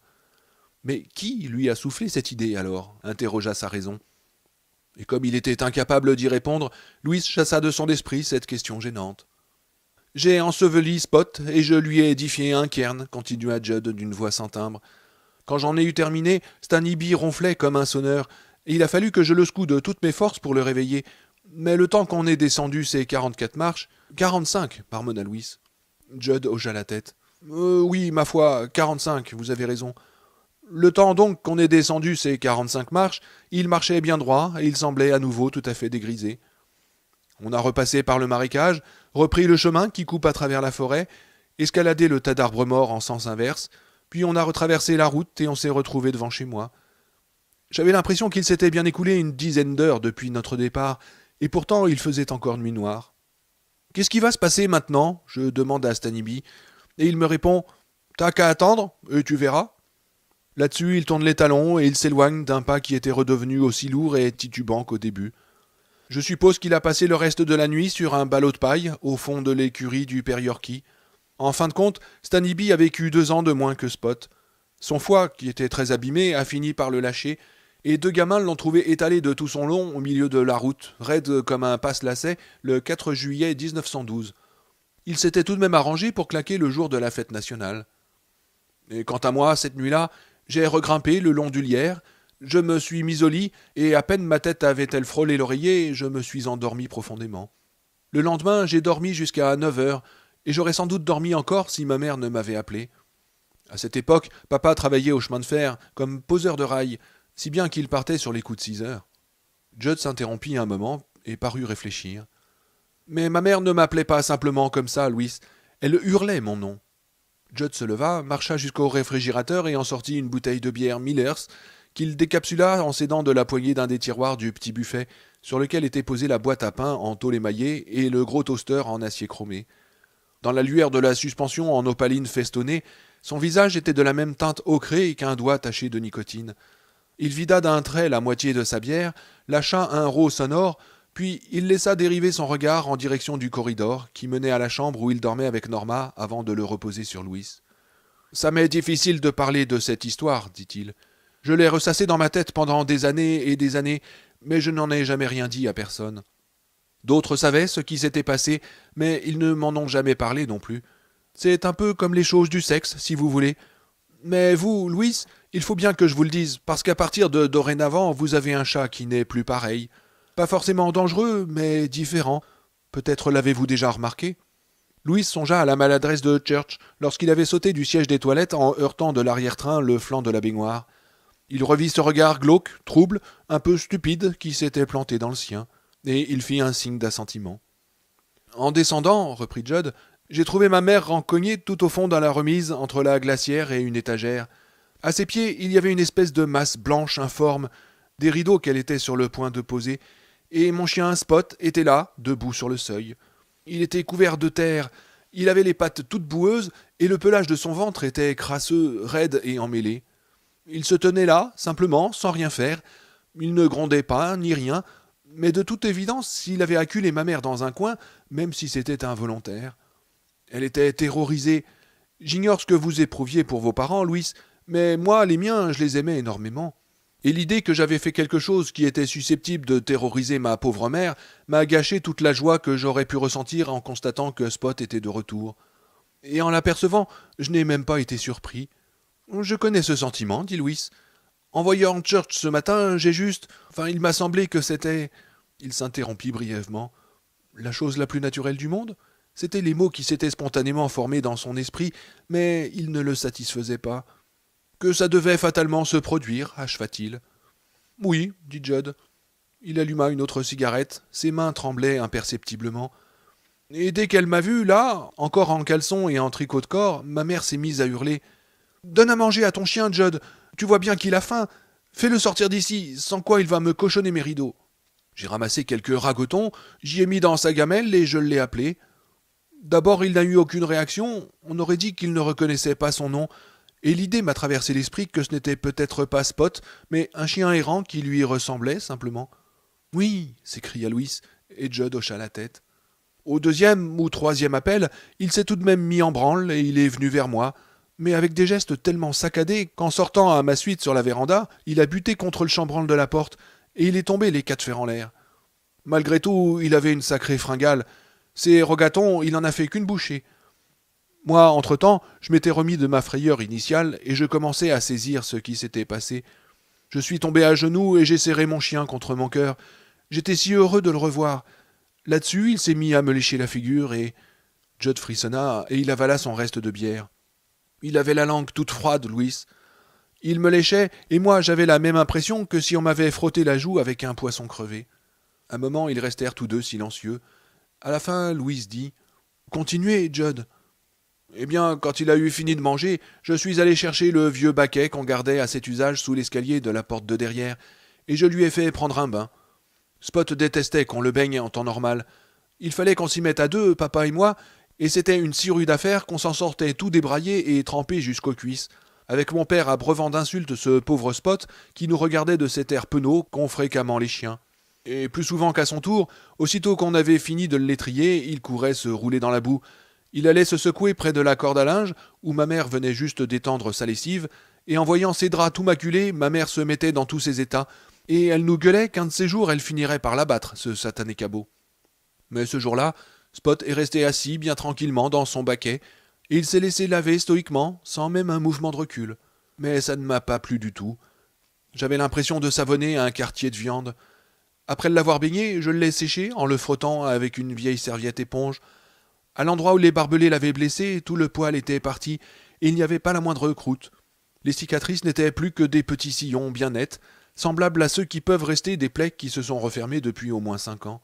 Mais qui lui a soufflé cette idée alors interrogea sa raison. Et comme il était incapable d'y répondre, Louis chassa de son esprit cette question gênante. J'ai enseveli Spot et je lui ai édifié un cairn, continua Judd d'une voix sans timbre. Quand j'en ai eu terminé, Staniby ronflait comme un sonneur, et il a fallu que je le secoue de toutes mes forces pour le réveiller, mais le temps qu'on est descendu ces quarante-quatre marches, 45 par Mona Louis. Judd hocha la tête. Euh, oui, ma foi, quarante-cinq, vous avez raison. Le temps donc qu'on est descendu ces quarante-cinq marches, il marchait bien droit et il semblait à nouveau tout à fait dégrisé. On a repassé par le marécage, repris le chemin qui coupe à travers la forêt, escaladé le tas d'arbres morts en sens inverse, puis on a retraversé la route et on s'est retrouvé devant chez moi. J'avais l'impression qu'il s'était bien écoulé une dizaine d'heures depuis notre départ, et pourtant, il faisait encore nuit noire. Qu'est-ce qui va se passer maintenant je demande à Stanibi. Et il me répond T'as qu'à attendre, et tu verras. Là-dessus, il tourne les talons et il s'éloigne d'un pas qui était redevenu aussi lourd et titubant qu'au début. Je suppose qu'il a passé le reste de la nuit sur un ballot de paille au fond de l'écurie du Yorkie. En fin de compte, Stanibi a vécu deux ans de moins que Spot. Son foie, qui était très abîmé, a fini par le lâcher et deux gamins l'ont trouvé étalé de tout son long au milieu de la route, raide comme un passe-lacet, le 4 juillet 1912. Il s'était tout de même arrangé pour claquer le jour de la fête nationale. Et quant à moi, cette nuit-là, j'ai regrimpé le long du lierre, je me suis mis au lit, et à peine ma tête avait-elle frôlé l'oreiller, je me suis endormi profondément. Le lendemain, j'ai dormi jusqu'à neuf heures, et j'aurais sans doute dormi encore si ma mère ne m'avait appelé. À cette époque, papa travaillait au chemin de fer comme poseur de rails, si bien qu'il partait sur les coups de six heures. Judd s'interrompit un moment et parut réfléchir. Mais ma mère ne m'appelait pas simplement comme ça, Louis. Elle hurlait mon nom. Judd se leva, marcha jusqu'au réfrigérateur et en sortit une bouteille de bière Miller's qu'il décapsula en s'aidant de la poignée d'un des tiroirs du petit buffet sur lequel était posée la boîte à pain en tôle émaillée et le gros toaster en acier chromé. Dans la lueur de la suspension en opaline festonnée, son visage était de la même teinte ocrée qu'un doigt taché de nicotine. Il vida d'un trait la moitié de sa bière, lâcha un rot sonore, puis il laissa dériver son regard en direction du corridor qui menait à la chambre où il dormait avec Norma avant de le reposer sur Louis. Ça m'est difficile de parler de cette histoire, dit-il. Je l'ai ressassée dans ma tête pendant des années et des années, mais je n'en ai jamais rien dit à personne. D'autres savaient ce qui s'était passé, mais ils ne m'en ont jamais parlé non plus. C'est un peu comme les choses du sexe, si vous voulez. Mais vous, Louis, il faut bien que je vous le dise, parce qu'à partir de dorénavant, vous avez un chat qui n'est plus pareil. Pas forcément dangereux, mais différent. Peut-être l'avez-vous déjà remarqué Louis songea à la maladresse de Church lorsqu'il avait sauté du siège des toilettes en heurtant de l'arrière-train le flanc de la baignoire. Il revit ce regard glauque, trouble, un peu stupide qui s'était planté dans le sien, et il fit un signe d'assentiment. En descendant, reprit Judd, j'ai trouvé ma mère rencognée tout au fond dans la remise entre la glacière et une étagère. À ses pieds, il y avait une espèce de masse blanche informe, des rideaux qu'elle était sur le point de poser, et mon chien Spot était là, debout sur le seuil. Il était couvert de terre, il avait les pattes toutes boueuses, et le pelage de son ventre était crasseux, raide et emmêlé. Il se tenait là, simplement, sans rien faire. Il ne grondait pas, ni rien, mais de toute évidence, il avait acculé ma mère dans un coin, même si c'était involontaire. Elle était terrorisée. J'ignore ce que vous éprouviez pour vos parents, Louis, mais moi, les miens, je les aimais énormément. Et l'idée que j'avais fait quelque chose qui était susceptible de terroriser ma pauvre mère m'a gâché toute la joie que j'aurais pu ressentir en constatant que Spot était de retour. Et en l'apercevant, je n'ai même pas été surpris. Je connais ce sentiment, dit Louis. En voyant Church ce matin, j'ai juste. Enfin, il m'a semblé que c'était. Il s'interrompit brièvement. La chose la plus naturelle du monde C'étaient les mots qui s'étaient spontanément formés dans son esprit, mais ils ne le satisfaisaient pas. Que ça devait fatalement se produire, acheva-t-il. Oui, dit Judd. Il alluma une autre cigarette, ses mains tremblaient imperceptiblement. Et dès qu'elle m'a vu, là, encore en caleçon et en tricot de corps, ma mère s'est mise à hurler. Donne à manger à ton chien, Judd. Tu vois bien qu'il a faim. Fais-le sortir d'ici, sans quoi il va me cochonner mes rideaux. J'ai ramassé quelques ragotons, j'y ai mis dans sa gamelle et je l'ai appelé. D'abord, il n'a eu aucune réaction. On aurait dit qu'il ne reconnaissait pas son nom et l'idée m'a traversé l'esprit que ce n'était peut-être pas Spot, mais un chien errant qui lui ressemblait simplement. Oui, s'écria Louis, et Judd hocha la tête. Au deuxième ou troisième appel, il s'est tout de même mis en branle et il est venu vers moi, mais avec des gestes tellement saccadés qu'en sortant à ma suite sur la véranda, il a buté contre le chambranle de la porte, et il est tombé les quatre fers en l'air. Malgré tout, il avait une sacrée fringale. Ces rogatons, il n'en a fait qu'une bouchée. Moi, entre-temps, je m'étais remis de ma frayeur initiale et je commençais à saisir ce qui s'était passé. Je suis tombé à genoux et j'ai serré mon chien contre mon cœur. J'étais si heureux de le revoir. Là-dessus, il s'est mis à me lécher la figure et. Judd frissonna et il avala son reste de bière. Il avait la langue toute froide, Louis. Il me léchait et moi j'avais la même impression que si on m'avait frotté la joue avec un poisson crevé. Un moment, ils restèrent tous deux silencieux. À la fin, Louise dit Continuez, Judd. Eh bien, quand il a eu fini de manger, je suis allé chercher le vieux baquet qu'on gardait à cet usage sous l'escalier de la porte de derrière, et je lui ai fait prendre un bain. Spot détestait qu'on le baigne en temps normal. Il fallait qu'on s'y mette à deux, papa et moi, et c'était une si rude affaire qu'on s'en sortait tout débraillé et trempé jusqu'aux cuisses, avec mon père abreuvant d'insultes ce pauvre Spot qui nous regardait de cet air penaud qu'ont fréquemment les chiens. Et plus souvent qu'à son tour, aussitôt qu'on avait fini de le l'étrier, il courait se rouler dans la boue, il allait se secouer près de la corde à linge, où ma mère venait juste d'étendre sa lessive, et en voyant ses draps tout maculés, ma mère se mettait dans tous ses états, et elle nous gueulait qu'un de ces jours elle finirait par l'abattre, ce satané cabot. Mais ce jour-là, Spot est resté assis bien tranquillement dans son baquet, et il s'est laissé laver stoïquement, sans même un mouvement de recul. Mais ça ne m'a pas plu du tout. J'avais l'impression de savonner à un quartier de viande. Après l'avoir baigné, je l'ai séché en le frottant avec une vieille serviette éponge, à l'endroit où les barbelés l'avaient blessé, tout le poil était parti, et il n'y avait pas la moindre croûte. Les cicatrices n'étaient plus que des petits sillons bien nets, semblables à ceux qui peuvent rester des plaies qui se sont refermées depuis au moins cinq ans.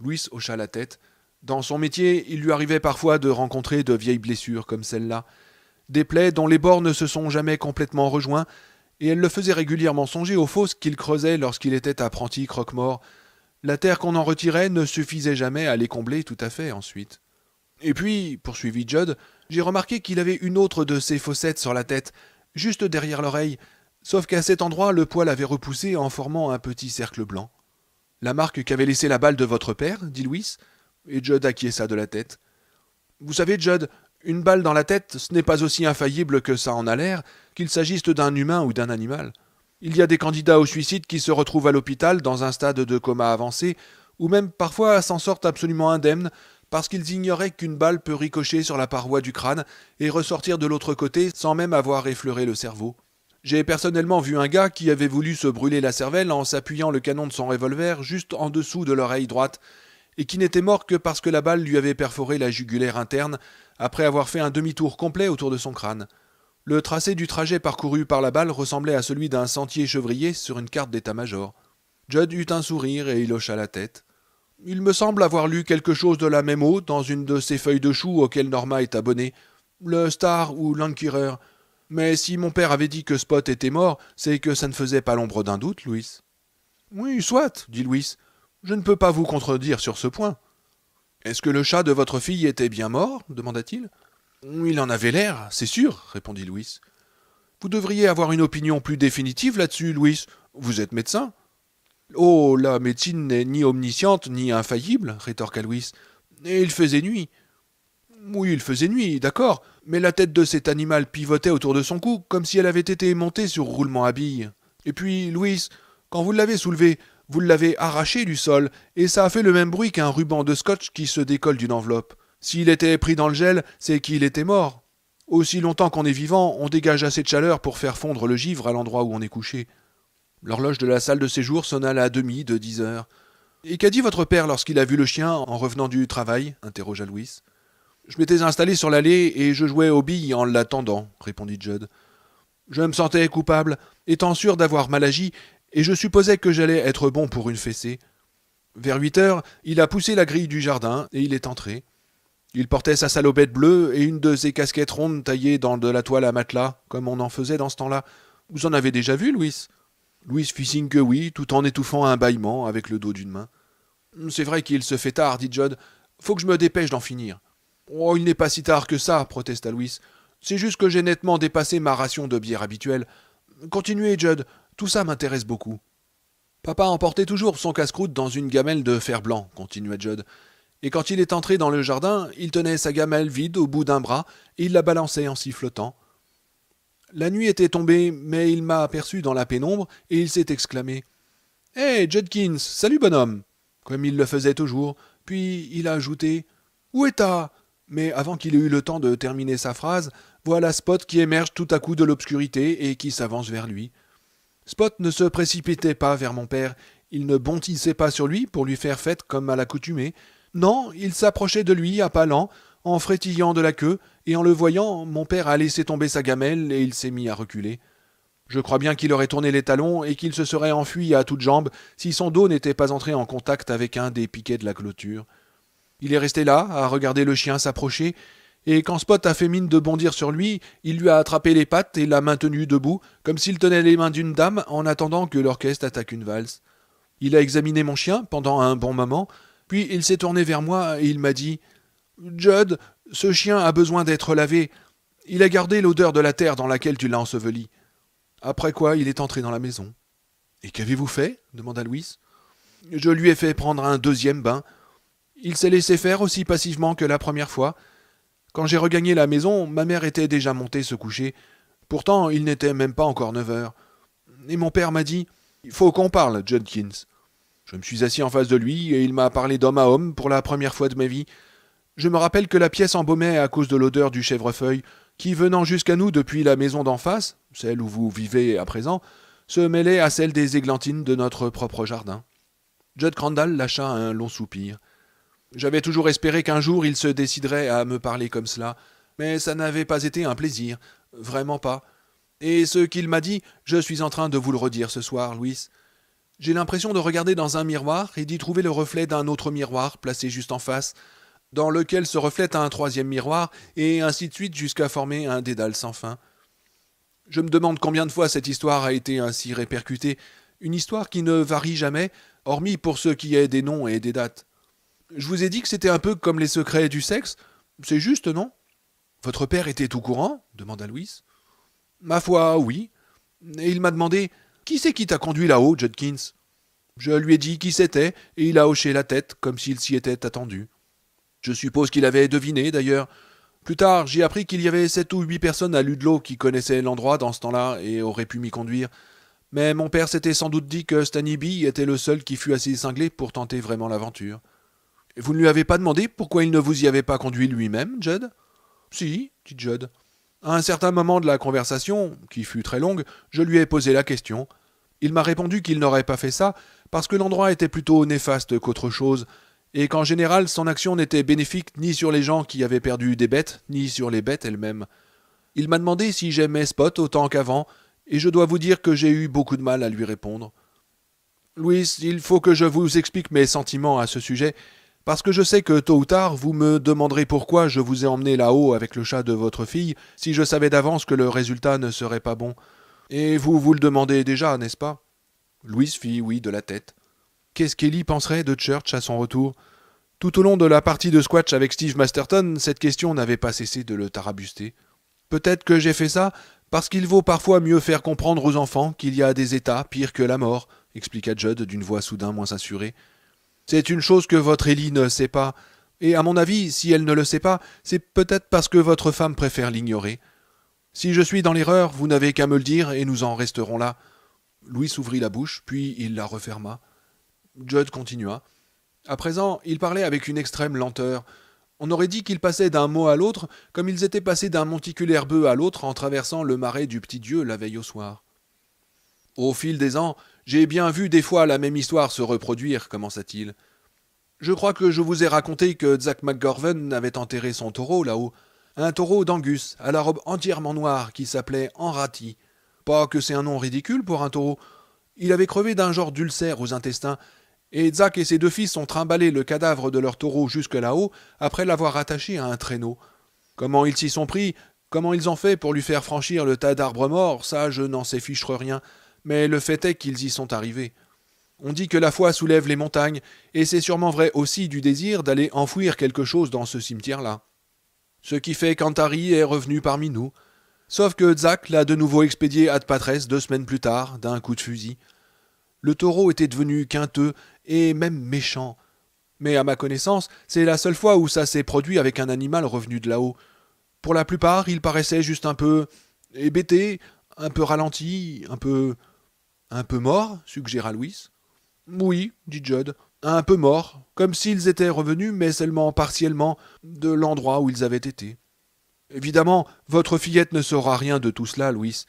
Louis hocha la tête. Dans son métier, il lui arrivait parfois de rencontrer de vieilles blessures comme celle-là, des plaies dont les bords ne se sont jamais complètement rejoints, et elle le faisait régulièrement songer aux fosses qu'il creusait lorsqu'il était apprenti croque-mort. La terre qu'on en retirait ne suffisait jamais à les combler tout à fait ensuite. Et puis, poursuivit Judd, j'ai remarqué qu'il avait une autre de ces fossettes sur la tête, juste derrière l'oreille, sauf qu'à cet endroit le poil avait repoussé en formant un petit cercle blanc. La marque qu'avait laissée la balle de votre père, dit Louis, et Judd acquiesça de la tête. Vous savez, Judd, une balle dans la tête, ce n'est pas aussi infaillible que ça en a l'air, qu'il s'agisse d'un humain ou d'un animal. Il y a des candidats au suicide qui se retrouvent à l'hôpital dans un stade de coma avancé, ou même parfois s'en sortent absolument indemnes, parce qu'ils ignoraient qu'une balle peut ricocher sur la paroi du crâne et ressortir de l'autre côté sans même avoir effleuré le cerveau. J'ai personnellement vu un gars qui avait voulu se brûler la cervelle en s'appuyant le canon de son revolver juste en dessous de l'oreille droite, et qui n'était mort que parce que la balle lui avait perforé la jugulaire interne, après avoir fait un demi-tour complet autour de son crâne. Le tracé du trajet parcouru par la balle ressemblait à celui d'un sentier chevrier sur une carte d'état-major. Judd eut un sourire et il hocha la tête. Il me semble avoir lu quelque chose de la même eau dans une de ces feuilles de choux auxquelles Norma est abonnée, le Star ou l'Inquirer. Mais si mon père avait dit que Spot était mort, c'est que ça ne faisait pas l'ombre d'un doute, Louis. Oui, soit, dit Louis. Je ne peux pas vous contredire sur ce point. Est-ce que le chat de votre fille était bien mort demanda-t-il. Il en avait l'air, c'est sûr, répondit Louis. Vous devriez avoir une opinion plus définitive là-dessus, Louis. Vous êtes médecin. Oh, la médecine n'est ni omnisciente ni infaillible, rétorqua Louis. Et il faisait nuit. Oui, il faisait nuit, d'accord, mais la tête de cet animal pivotait autour de son cou, comme si elle avait été montée sur roulement à billes. Et puis, Louis, quand vous l'avez soulevé, vous l'avez arraché du sol, et ça a fait le même bruit qu'un ruban de scotch qui se décolle d'une enveloppe. S'il était pris dans le gel, c'est qu'il était mort. Aussi longtemps qu'on est vivant, on dégage assez de chaleur pour faire fondre le givre à l'endroit où on est couché. L'horloge de la salle de séjour sonna la demi de dix heures. Et qu'a dit votre père lorsqu'il a vu le chien en revenant du travail interrogea Louis. Je m'étais installé sur l'allée et je jouais aux billes en l'attendant, répondit Judd. Je me sentais coupable, étant sûr d'avoir mal agi, et je supposais que j'allais être bon pour une fessée. Vers huit heures, il a poussé la grille du jardin et il est entré. Il portait sa salopette bleue et une de ses casquettes rondes taillées dans de la toile à matelas, comme on en faisait dans ce temps-là. Vous en avez déjà vu, Louis fit signe que oui, tout en étouffant un bâillement avec le dos d'une main. C'est vrai qu'il se fait tard, dit John. Faut que je me dépêche d'en finir. Oh, il n'est pas si tard que ça, protesta Louis. C'est juste que j'ai nettement dépassé ma ration de bière habituelle. Continuez, Judd, tout ça m'intéresse beaucoup. Papa emportait toujours son casse-croûte dans une gamelle de fer blanc, continua Jud. Et quand il est entré dans le jardin, il tenait sa gamelle vide au bout d'un bras et il la balançait en sifflotant. La nuit était tombée, mais il m'a aperçu dans la pénombre, et il s'est exclamé. Hé, Judkins, salut bonhomme comme il le faisait toujours, puis il a ajouté. Où est ta Mais avant qu'il ait eu le temps de terminer sa phrase, voilà Spot qui émerge tout à coup de l'obscurité et qui s'avance vers lui. Spot ne se précipitait pas vers mon père, il ne bontissait pas sur lui pour lui faire fête comme à l'accoutumée. Non, il s'approchait de lui à pas lents, en frétillant de la queue, et en le voyant, mon père a laissé tomber sa gamelle et il s'est mis à reculer. Je crois bien qu'il aurait tourné les talons et qu'il se serait enfui à toutes jambes si son dos n'était pas entré en contact avec un des piquets de la clôture. Il est resté là, à regarder le chien s'approcher, et quand Spot a fait mine de bondir sur lui, il lui a attrapé les pattes et l'a maintenu debout, comme s'il tenait les mains d'une dame en attendant que l'orchestre attaque une valse. Il a examiné mon chien pendant un bon moment, puis il s'est tourné vers moi et il m'a dit Judd, ce chien a besoin d'être lavé. Il a gardé l'odeur de la terre dans laquelle tu l'as enseveli. Après quoi, il est entré dans la maison. Et qu'avez-vous fait demanda Louise. Je lui ai fait prendre un deuxième bain. Il s'est laissé faire aussi passivement que la première fois. Quand j'ai regagné la maison, ma mère était déjà montée se coucher. Pourtant, il n'était même pas encore neuf heures. Et mon père m'a dit Il faut qu'on parle, Judkins. Je me suis assis en face de lui et il m'a parlé d'homme à homme pour la première fois de ma vie. Je me rappelle que la pièce embaumait à cause de l'odeur du chèvrefeuille, qui venant jusqu'à nous depuis la maison d'en face, celle où vous vivez à présent, se mêlait à celle des églantines de notre propre jardin. Judd Crandall lâcha un long soupir. J'avais toujours espéré qu'un jour il se déciderait à me parler comme cela, mais ça n'avait pas été un plaisir, vraiment pas. Et ce qu'il m'a dit, je suis en train de vous le redire ce soir, Louis. J'ai l'impression de regarder dans un miroir et d'y trouver le reflet d'un autre miroir placé juste en face, dans lequel se reflète un troisième miroir, et ainsi de suite jusqu'à former un dédale sans fin. Je me demande combien de fois cette histoire a été ainsi répercutée, une histoire qui ne varie jamais, hormis pour ce qui est des noms et des dates. Je vous ai dit que c'était un peu comme les secrets du sexe, c'est juste, non Votre père était au courant demanda Louis. Ma foi, oui. Et il m'a demandé Qui c'est qui t'a conduit là-haut, Judkins Je lui ai dit qui c'était, et il a hoché la tête comme s'il s'y était attendu. Je suppose qu'il avait deviné, d'ailleurs. Plus tard, j'ai appris qu'il y avait sept ou huit personnes à Ludlow qui connaissaient l'endroit dans ce temps-là et auraient pu m'y conduire. Mais mon père s'était sans doute dit que Staniby était le seul qui fût assez cinglé pour tenter vraiment l'aventure. Vous ne lui avez pas demandé pourquoi il ne vous y avait pas conduit lui-même, Judd Si, dit Jud. À un certain moment de la conversation, qui fut très longue, je lui ai posé la question. Il m'a répondu qu'il n'aurait pas fait ça, parce que l'endroit était plutôt néfaste qu'autre chose, et qu'en général son action n'était bénéfique ni sur les gens qui avaient perdu des bêtes, ni sur les bêtes elles-mêmes. Il m'a demandé si j'aimais Spot autant qu'avant, et je dois vous dire que j'ai eu beaucoup de mal à lui répondre. Louis, il faut que je vous explique mes sentiments à ce sujet, parce que je sais que tôt ou tard vous me demanderez pourquoi je vous ai emmené là-haut avec le chat de votre fille, si je savais d'avance que le résultat ne serait pas bon. Et vous vous le demandez déjà, n'est-ce pas Louise fit oui de la tête. Qu'est-ce qu'Ellie penserait de Church à son retour Tout au long de la partie de squash avec Steve Masterton, cette question n'avait pas cessé de le tarabuster. Peut-être que j'ai fait ça parce qu'il vaut parfois mieux faire comprendre aux enfants qu'il y a des états pires que la mort, expliqua Judd d'une voix soudain moins assurée. C'est une chose que votre Ellie ne sait pas, et à mon avis, si elle ne le sait pas, c'est peut-être parce que votre femme préfère l'ignorer. Si je suis dans l'erreur, vous n'avez qu'à me le dire et nous en resterons là. Louis ouvrit la bouche, puis il la referma. Judd continua. À présent, il parlait avec une extrême lenteur. On aurait dit qu'ils passait d'un mot à l'autre, comme ils étaient passés d'un monticule herbeux à l'autre en traversant le marais du petit Dieu la veille au soir. Au fil des ans, j'ai bien vu des fois la même histoire se reproduire, commença-t-il. Je crois que je vous ai raconté que Zack McGorven avait enterré son taureau là-haut. Un taureau d'Angus, à la robe entièrement noire, qui s'appelait Enrati. Pas que c'est un nom ridicule pour un taureau. Il avait crevé d'un genre d'ulcère aux intestins, et Zach et ses deux fils ont trimballé le cadavre de leur taureau jusque là-haut, après l'avoir attaché à un traîneau. Comment ils s'y sont pris, comment ils ont fait pour lui faire franchir le tas d'arbres morts, ça je n'en sais fichre rien, mais le fait est qu'ils y sont arrivés. On dit que la foi soulève les montagnes, et c'est sûrement vrai aussi du désir d'aller enfouir quelque chose dans ce cimetière-là. Ce qui fait qu'Antari est revenu parmi nous. Sauf que Zach l'a de nouveau expédié à Patresse deux semaines plus tard, d'un coup de fusil. Le taureau était devenu quinteux et même méchant. Mais à ma connaissance, c'est la seule fois où ça s'est produit avec un animal revenu de là-haut. Pour la plupart, il paraissait juste un peu hébété, un peu ralenti, un peu. un peu mort, suggéra Louis. Oui, dit Judd, un peu mort, comme s'ils étaient revenus, mais seulement partiellement, de l'endroit où ils avaient été. Évidemment, votre fillette ne saura rien de tout cela, Louis.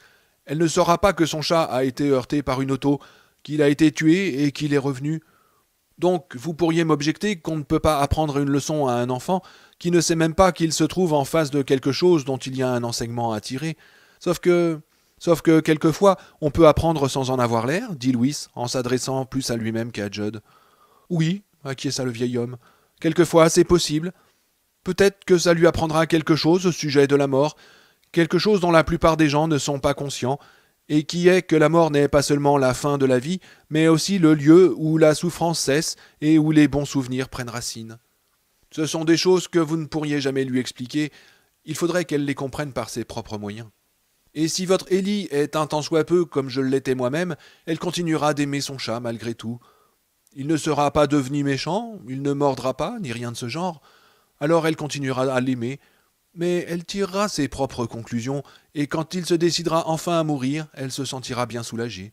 Elle ne saura pas que son chat a été heurté par une auto, qu'il a été tué et qu'il est revenu. Donc vous pourriez m'objecter qu'on ne peut pas apprendre une leçon à un enfant qui ne sait même pas qu'il se trouve en face de quelque chose dont il y a un enseignement à tirer. Sauf que... Sauf que quelquefois, on peut apprendre sans en avoir l'air, dit Louis, en s'adressant plus à lui-même qu'à Judd. Oui, acquiesça le vieil homme. Quelquefois, c'est possible. Peut-être que ça lui apprendra quelque chose au sujet de la mort, quelque chose dont la plupart des gens ne sont pas conscients, et qui est que la mort n'est pas seulement la fin de la vie, mais aussi le lieu où la souffrance cesse et où les bons souvenirs prennent racine. Ce sont des choses que vous ne pourriez jamais lui expliquer, il faudrait qu'elle les comprenne par ses propres moyens. Et si votre Ellie est un tant soit peu comme je l'étais moi-même, elle continuera d'aimer son chat malgré tout. Il ne sera pas devenu méchant, il ne mordra pas, ni rien de ce genre, alors elle continuera à l'aimer, mais elle tirera ses propres conclusions, et quand il se décidera enfin à mourir, elle se sentira bien soulagée.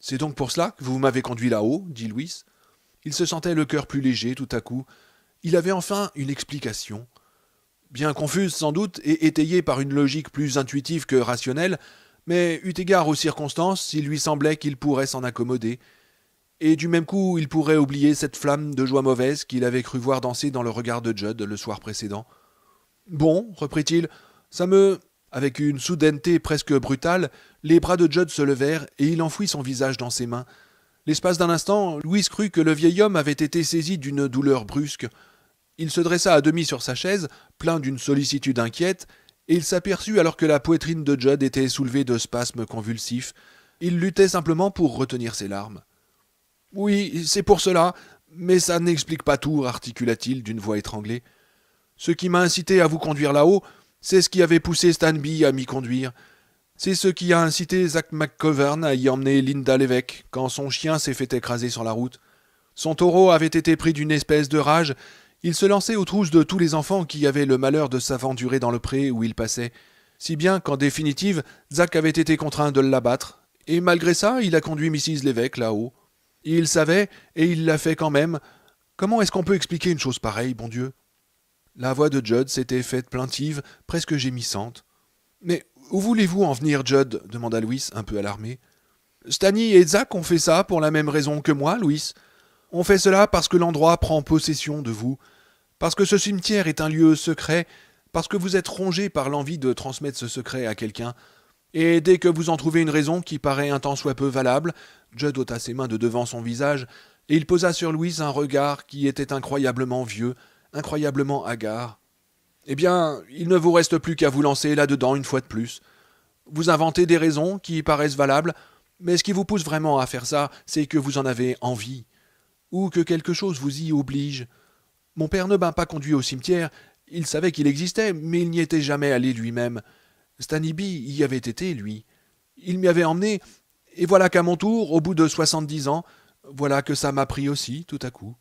C'est donc pour cela que vous m'avez conduit là-haut, dit Louis. Il se sentait le cœur plus léger tout à coup. Il avait enfin une explication. Bien confuse sans doute et étayée par une logique plus intuitive que rationnelle, mais eut égard aux circonstances, il lui semblait qu'il pourrait s'en accommoder. Et du même coup, il pourrait oublier cette flamme de joie mauvaise qu'il avait cru voir danser dans le regard de Judd le soir précédent. Bon, reprit-il, ça me. Avec une soudaineté presque brutale, les bras de Judd se levèrent et il enfouit son visage dans ses mains. L'espace d'un instant, Louise crut que le vieil homme avait été saisi d'une douleur brusque. Il se dressa à demi sur sa chaise, plein d'une sollicitude inquiète, et il s'aperçut alors que la poitrine de Judd était soulevée de spasmes convulsifs. Il luttait simplement pour retenir ses larmes. Oui, c'est pour cela, mais ça n'explique pas tout, articula-t-il d'une voix étranglée. Ce qui m'a incité à vous conduire là-haut, c'est ce qui avait poussé Stanby à m'y conduire. C'est ce qui a incité Zach McCovern à y emmener Linda l'évêque, quand son chien s'est fait écraser sur la route. Son taureau avait été pris d'une espèce de rage. Il se lançait aux trousses de tous les enfants qui avaient le malheur de s'aventurer dans le pré où il passait. Si bien qu'en définitive, Zach avait été contraint de l'abattre. Et malgré ça, il a conduit Mrs. l'évêque là-haut. Il savait, et il l'a fait quand même. Comment est-ce qu'on peut expliquer une chose pareille, bon Dieu la voix de Judd s'était faite plaintive, presque gémissante. Mais où voulez-vous en venir, Judd demanda Louis, un peu alarmé. Stanny et Zach ont fait ça pour la même raison que moi, Louis. On fait cela parce que l'endroit prend possession de vous, parce que ce cimetière est un lieu secret, parce que vous êtes rongé par l'envie de transmettre ce secret à quelqu'un. Et dès que vous en trouvez une raison qui paraît un tant soit peu valable, Judd ôta ses mains de devant son visage, et il posa sur Louis un regard qui était incroyablement vieux, incroyablement hagard. Eh bien, il ne vous reste plus qu'à vous lancer là-dedans une fois de plus. Vous inventez des raisons qui paraissent valables, mais ce qui vous pousse vraiment à faire ça, c'est que vous en avez envie, ou que quelque chose vous y oblige. Mon père ne m'a pas conduit au cimetière, il savait qu'il existait, mais il n'y était jamais allé lui-même. Staniby y avait été, lui. Il m'y avait emmené, et voilà qu'à mon tour, au bout de soixante-dix ans, voilà que ça m'a pris aussi, tout à coup.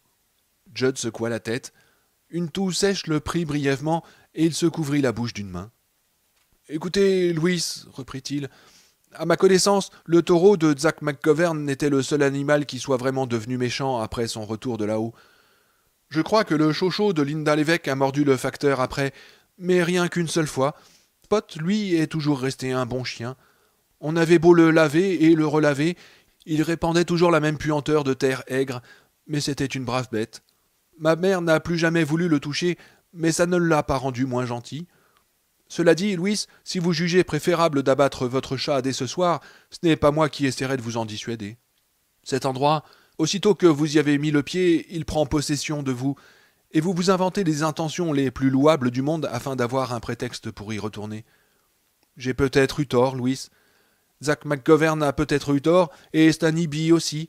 Judd secoua la tête, une toux sèche le prit brièvement, et il se couvrit la bouche d'une main. Écoutez, Louis, reprit-il, à ma connaissance, le taureau de Zack McGovern n'était le seul animal qui soit vraiment devenu méchant après son retour de là-haut. Je crois que le chocho de Linda Lévesque a mordu le facteur après, mais rien qu'une seule fois. Spot, lui, est toujours resté un bon chien. On avait beau le laver et le relaver, il répandait toujours la même puanteur de terre aigre, mais c'était une brave bête. Ma mère n'a plus jamais voulu le toucher, mais ça ne l'a pas rendu moins gentil. Cela dit, Louis, si vous jugez préférable d'abattre votre chat dès ce soir, ce n'est pas moi qui essaierai de vous en dissuader. Cet endroit, aussitôt que vous y avez mis le pied, il prend possession de vous, et vous vous inventez les intentions les plus louables du monde afin d'avoir un prétexte pour y retourner. J'ai peut-être eu tort, Louis. Zach McGovern a peut-être eu tort, et Stanny aussi.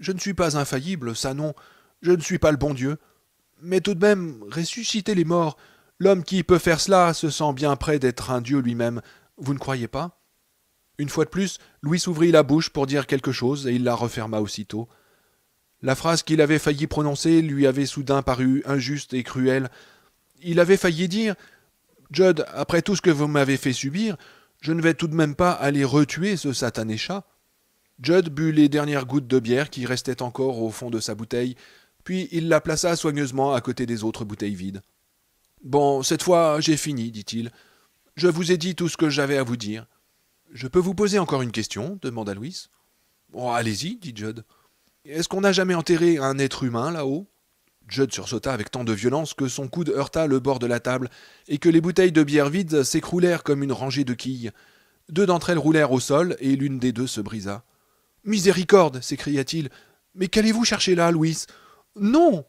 Je ne suis pas infaillible, ça non. Je ne suis pas le bon Dieu mais tout de même ressusciter les morts. L'homme qui peut faire cela se sent bien près d'être un dieu lui-même. Vous ne croyez pas Une fois de plus, Louis ouvrit la bouche pour dire quelque chose et il la referma aussitôt. La phrase qu'il avait failli prononcer lui avait soudain paru injuste et cruelle. Il avait failli dire Judd, après tout ce que vous m'avez fait subir, je ne vais tout de même pas aller retuer ce satané chat. Judd but les dernières gouttes de bière qui restaient encore au fond de sa bouteille, puis il la plaça soigneusement à côté des autres bouteilles vides. Bon, cette fois j'ai fini, dit-il. Je vous ai dit tout ce que j'avais à vous dire. Je peux vous poser encore une question demanda Louis. Oh, allez-y, dit Judd. Est-ce qu'on n'a jamais enterré un être humain là-haut Judd sursauta avec tant de violence que son coude heurta le bord de la table et que les bouteilles de bière vides s'écroulèrent comme une rangée de quilles. Deux d'entre elles roulèrent au sol et l'une des deux se brisa. Miséricorde s'écria-t-il. Mais qu'allez-vous chercher là, Louis non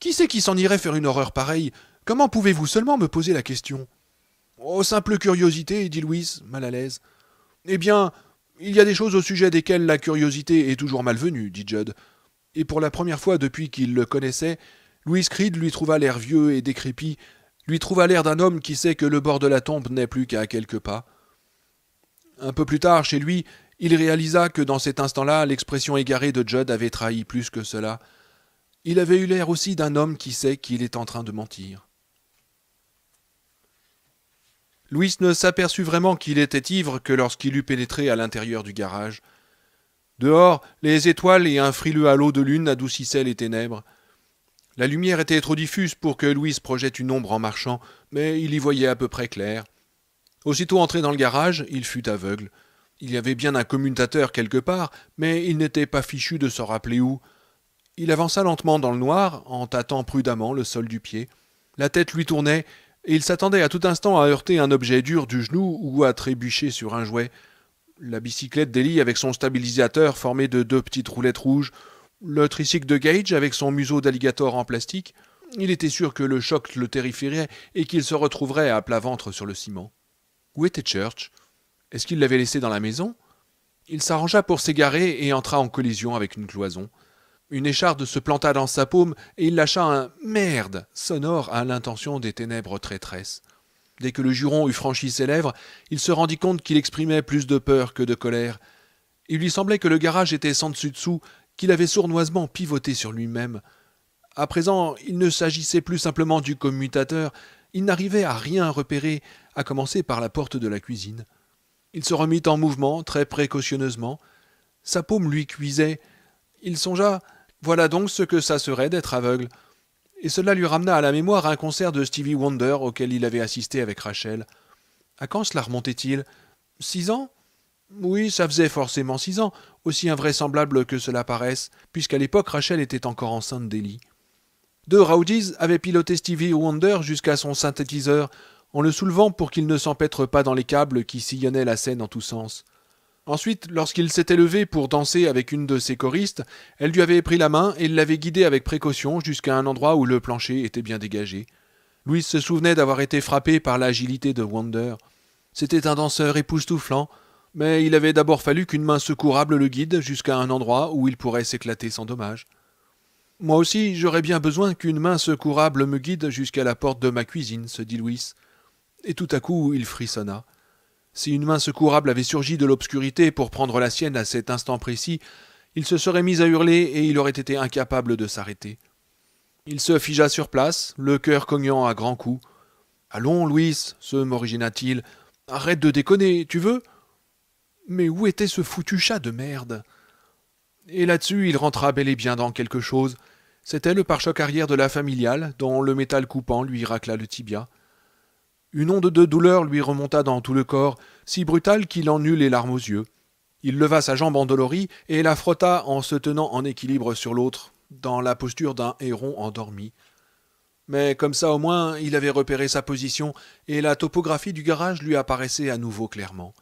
Qui sait qui s'en irait faire une horreur pareille Comment pouvez-vous seulement me poser la question Oh, simple curiosité, dit Louise, mal à l'aise. Eh bien, il y a des choses au sujet desquelles la curiosité est toujours malvenue, dit Judd. Et pour la première fois depuis qu'il le connaissait, Louise Creed lui trouva l'air vieux et décrépit, lui trouva l'air d'un homme qui sait que le bord de la tombe n'est plus qu'à quelques pas. Un peu plus tard, chez lui, il réalisa que dans cet instant-là, l'expression égarée de Judd avait trahi plus que cela. Il avait eu l'air aussi d'un homme qui sait qu'il est en train de mentir. Louis ne s'aperçut vraiment qu'il était ivre que lorsqu'il eut pénétré à l'intérieur du garage. Dehors, les étoiles et un frileux halo de lune adoucissaient les ténèbres. La lumière était trop diffuse pour que Louis projette une ombre en marchant, mais il y voyait à peu près clair. Aussitôt entré dans le garage, il fut aveugle. Il y avait bien un commutateur quelque part, mais il n'était pas fichu de s'en rappeler où. Il avança lentement dans le noir, en tâtant prudemment le sol du pied. La tête lui tournait, et il s'attendait à tout instant à heurter un objet dur du genou ou à trébucher sur un jouet. La bicyclette d'Elie avec son stabilisateur formé de deux petites roulettes rouges, le tricycle de Gage avec son museau d'alligator en plastique, il était sûr que le choc le terrifierait et qu'il se retrouverait à plat ventre sur le ciment. Où était Church Est-ce qu'il l'avait laissé dans la maison Il s'arrangea pour s'égarer et entra en collision avec une cloison. Une écharde se planta dans sa paume et il lâcha un merde sonore à l'intention des ténèbres traîtresses. Dès que le juron eut franchi ses lèvres, il se rendit compte qu'il exprimait plus de peur que de colère. Il lui semblait que le garage était sans dessus dessous, qu'il avait sournoisement pivoté sur lui-même. À présent, il ne s'agissait plus simplement du commutateur, il n'arrivait à rien repérer, à commencer par la porte de la cuisine. Il se remit en mouvement très précautionneusement. Sa paume lui cuisait. Il songea voilà donc ce que ça serait d'être aveugle. Et cela lui ramena à la mémoire un concert de Stevie Wonder auquel il avait assisté avec Rachel. À quand cela remontait-il Six ans Oui, ça faisait forcément six ans, aussi invraisemblable que cela paraisse, puisqu'à l'époque Rachel était encore enceinte d'Ellie. Deux Rowdies avaient piloté Stevie Wonder jusqu'à son synthétiseur, en le soulevant pour qu'il ne s'empêtre pas dans les câbles qui sillonnaient la scène en tous sens. Ensuite, lorsqu'il s'était levé pour danser avec une de ses choristes, elle lui avait pris la main et l'avait guidé avec précaution jusqu'à un endroit où le plancher était bien dégagé. Louis se souvenait d'avoir été frappé par l'agilité de Wander. C'était un danseur époustouflant, mais il avait d'abord fallu qu'une main secourable le guide jusqu'à un endroit où il pourrait s'éclater sans dommage. Moi aussi, j'aurais bien besoin qu'une main secourable me guide jusqu'à la porte de ma cuisine, se dit Louis. Et tout à coup, il frissonna. Si une main secourable avait surgi de l'obscurité pour prendre la sienne à cet instant précis, il se serait mis à hurler et il aurait été incapable de s'arrêter. Il se figea sur place, le cœur cognant à grands coups. Allons, Louis, se morigina-t-il. Arrête de déconner, tu veux Mais où était ce foutu chat de merde Et là-dessus, il rentra bel et bien dans quelque chose. C'était le pare-choc arrière de la familiale, dont le métal coupant lui racla le tibia. Une onde de douleur lui remonta dans tout le corps, si brutale qu'il en eut les larmes aux yeux. Il leva sa jambe endolorie et la frotta en se tenant en équilibre sur l'autre, dans la posture d'un héron endormi. Mais comme ça au moins, il avait repéré sa position, et la topographie du garage lui apparaissait à nouveau clairement.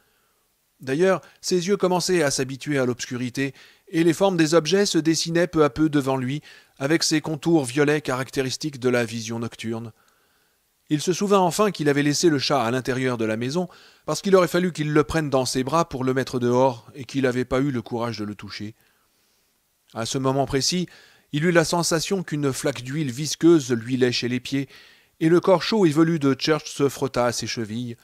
D'ailleurs, ses yeux commençaient à s'habituer à l'obscurité, et les formes des objets se dessinaient peu à peu devant lui, avec ces contours violets caractéristiques de la vision nocturne. Il se souvint enfin qu'il avait laissé le chat à l'intérieur de la maison, parce qu'il aurait fallu qu'il le prenne dans ses bras pour le mettre dehors, et qu'il n'avait pas eu le courage de le toucher. À ce moment précis, il eut la sensation qu'une flaque d'huile visqueuse lui léchait les pieds, et le corps chaud et velu de Church se frotta à ses chevilles.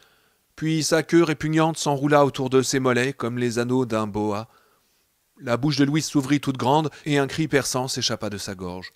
Puis sa queue répugnante s'enroula autour de ses mollets comme les anneaux d'un boa. La bouche de Louis s'ouvrit toute grande, et un cri perçant s'échappa de sa gorge.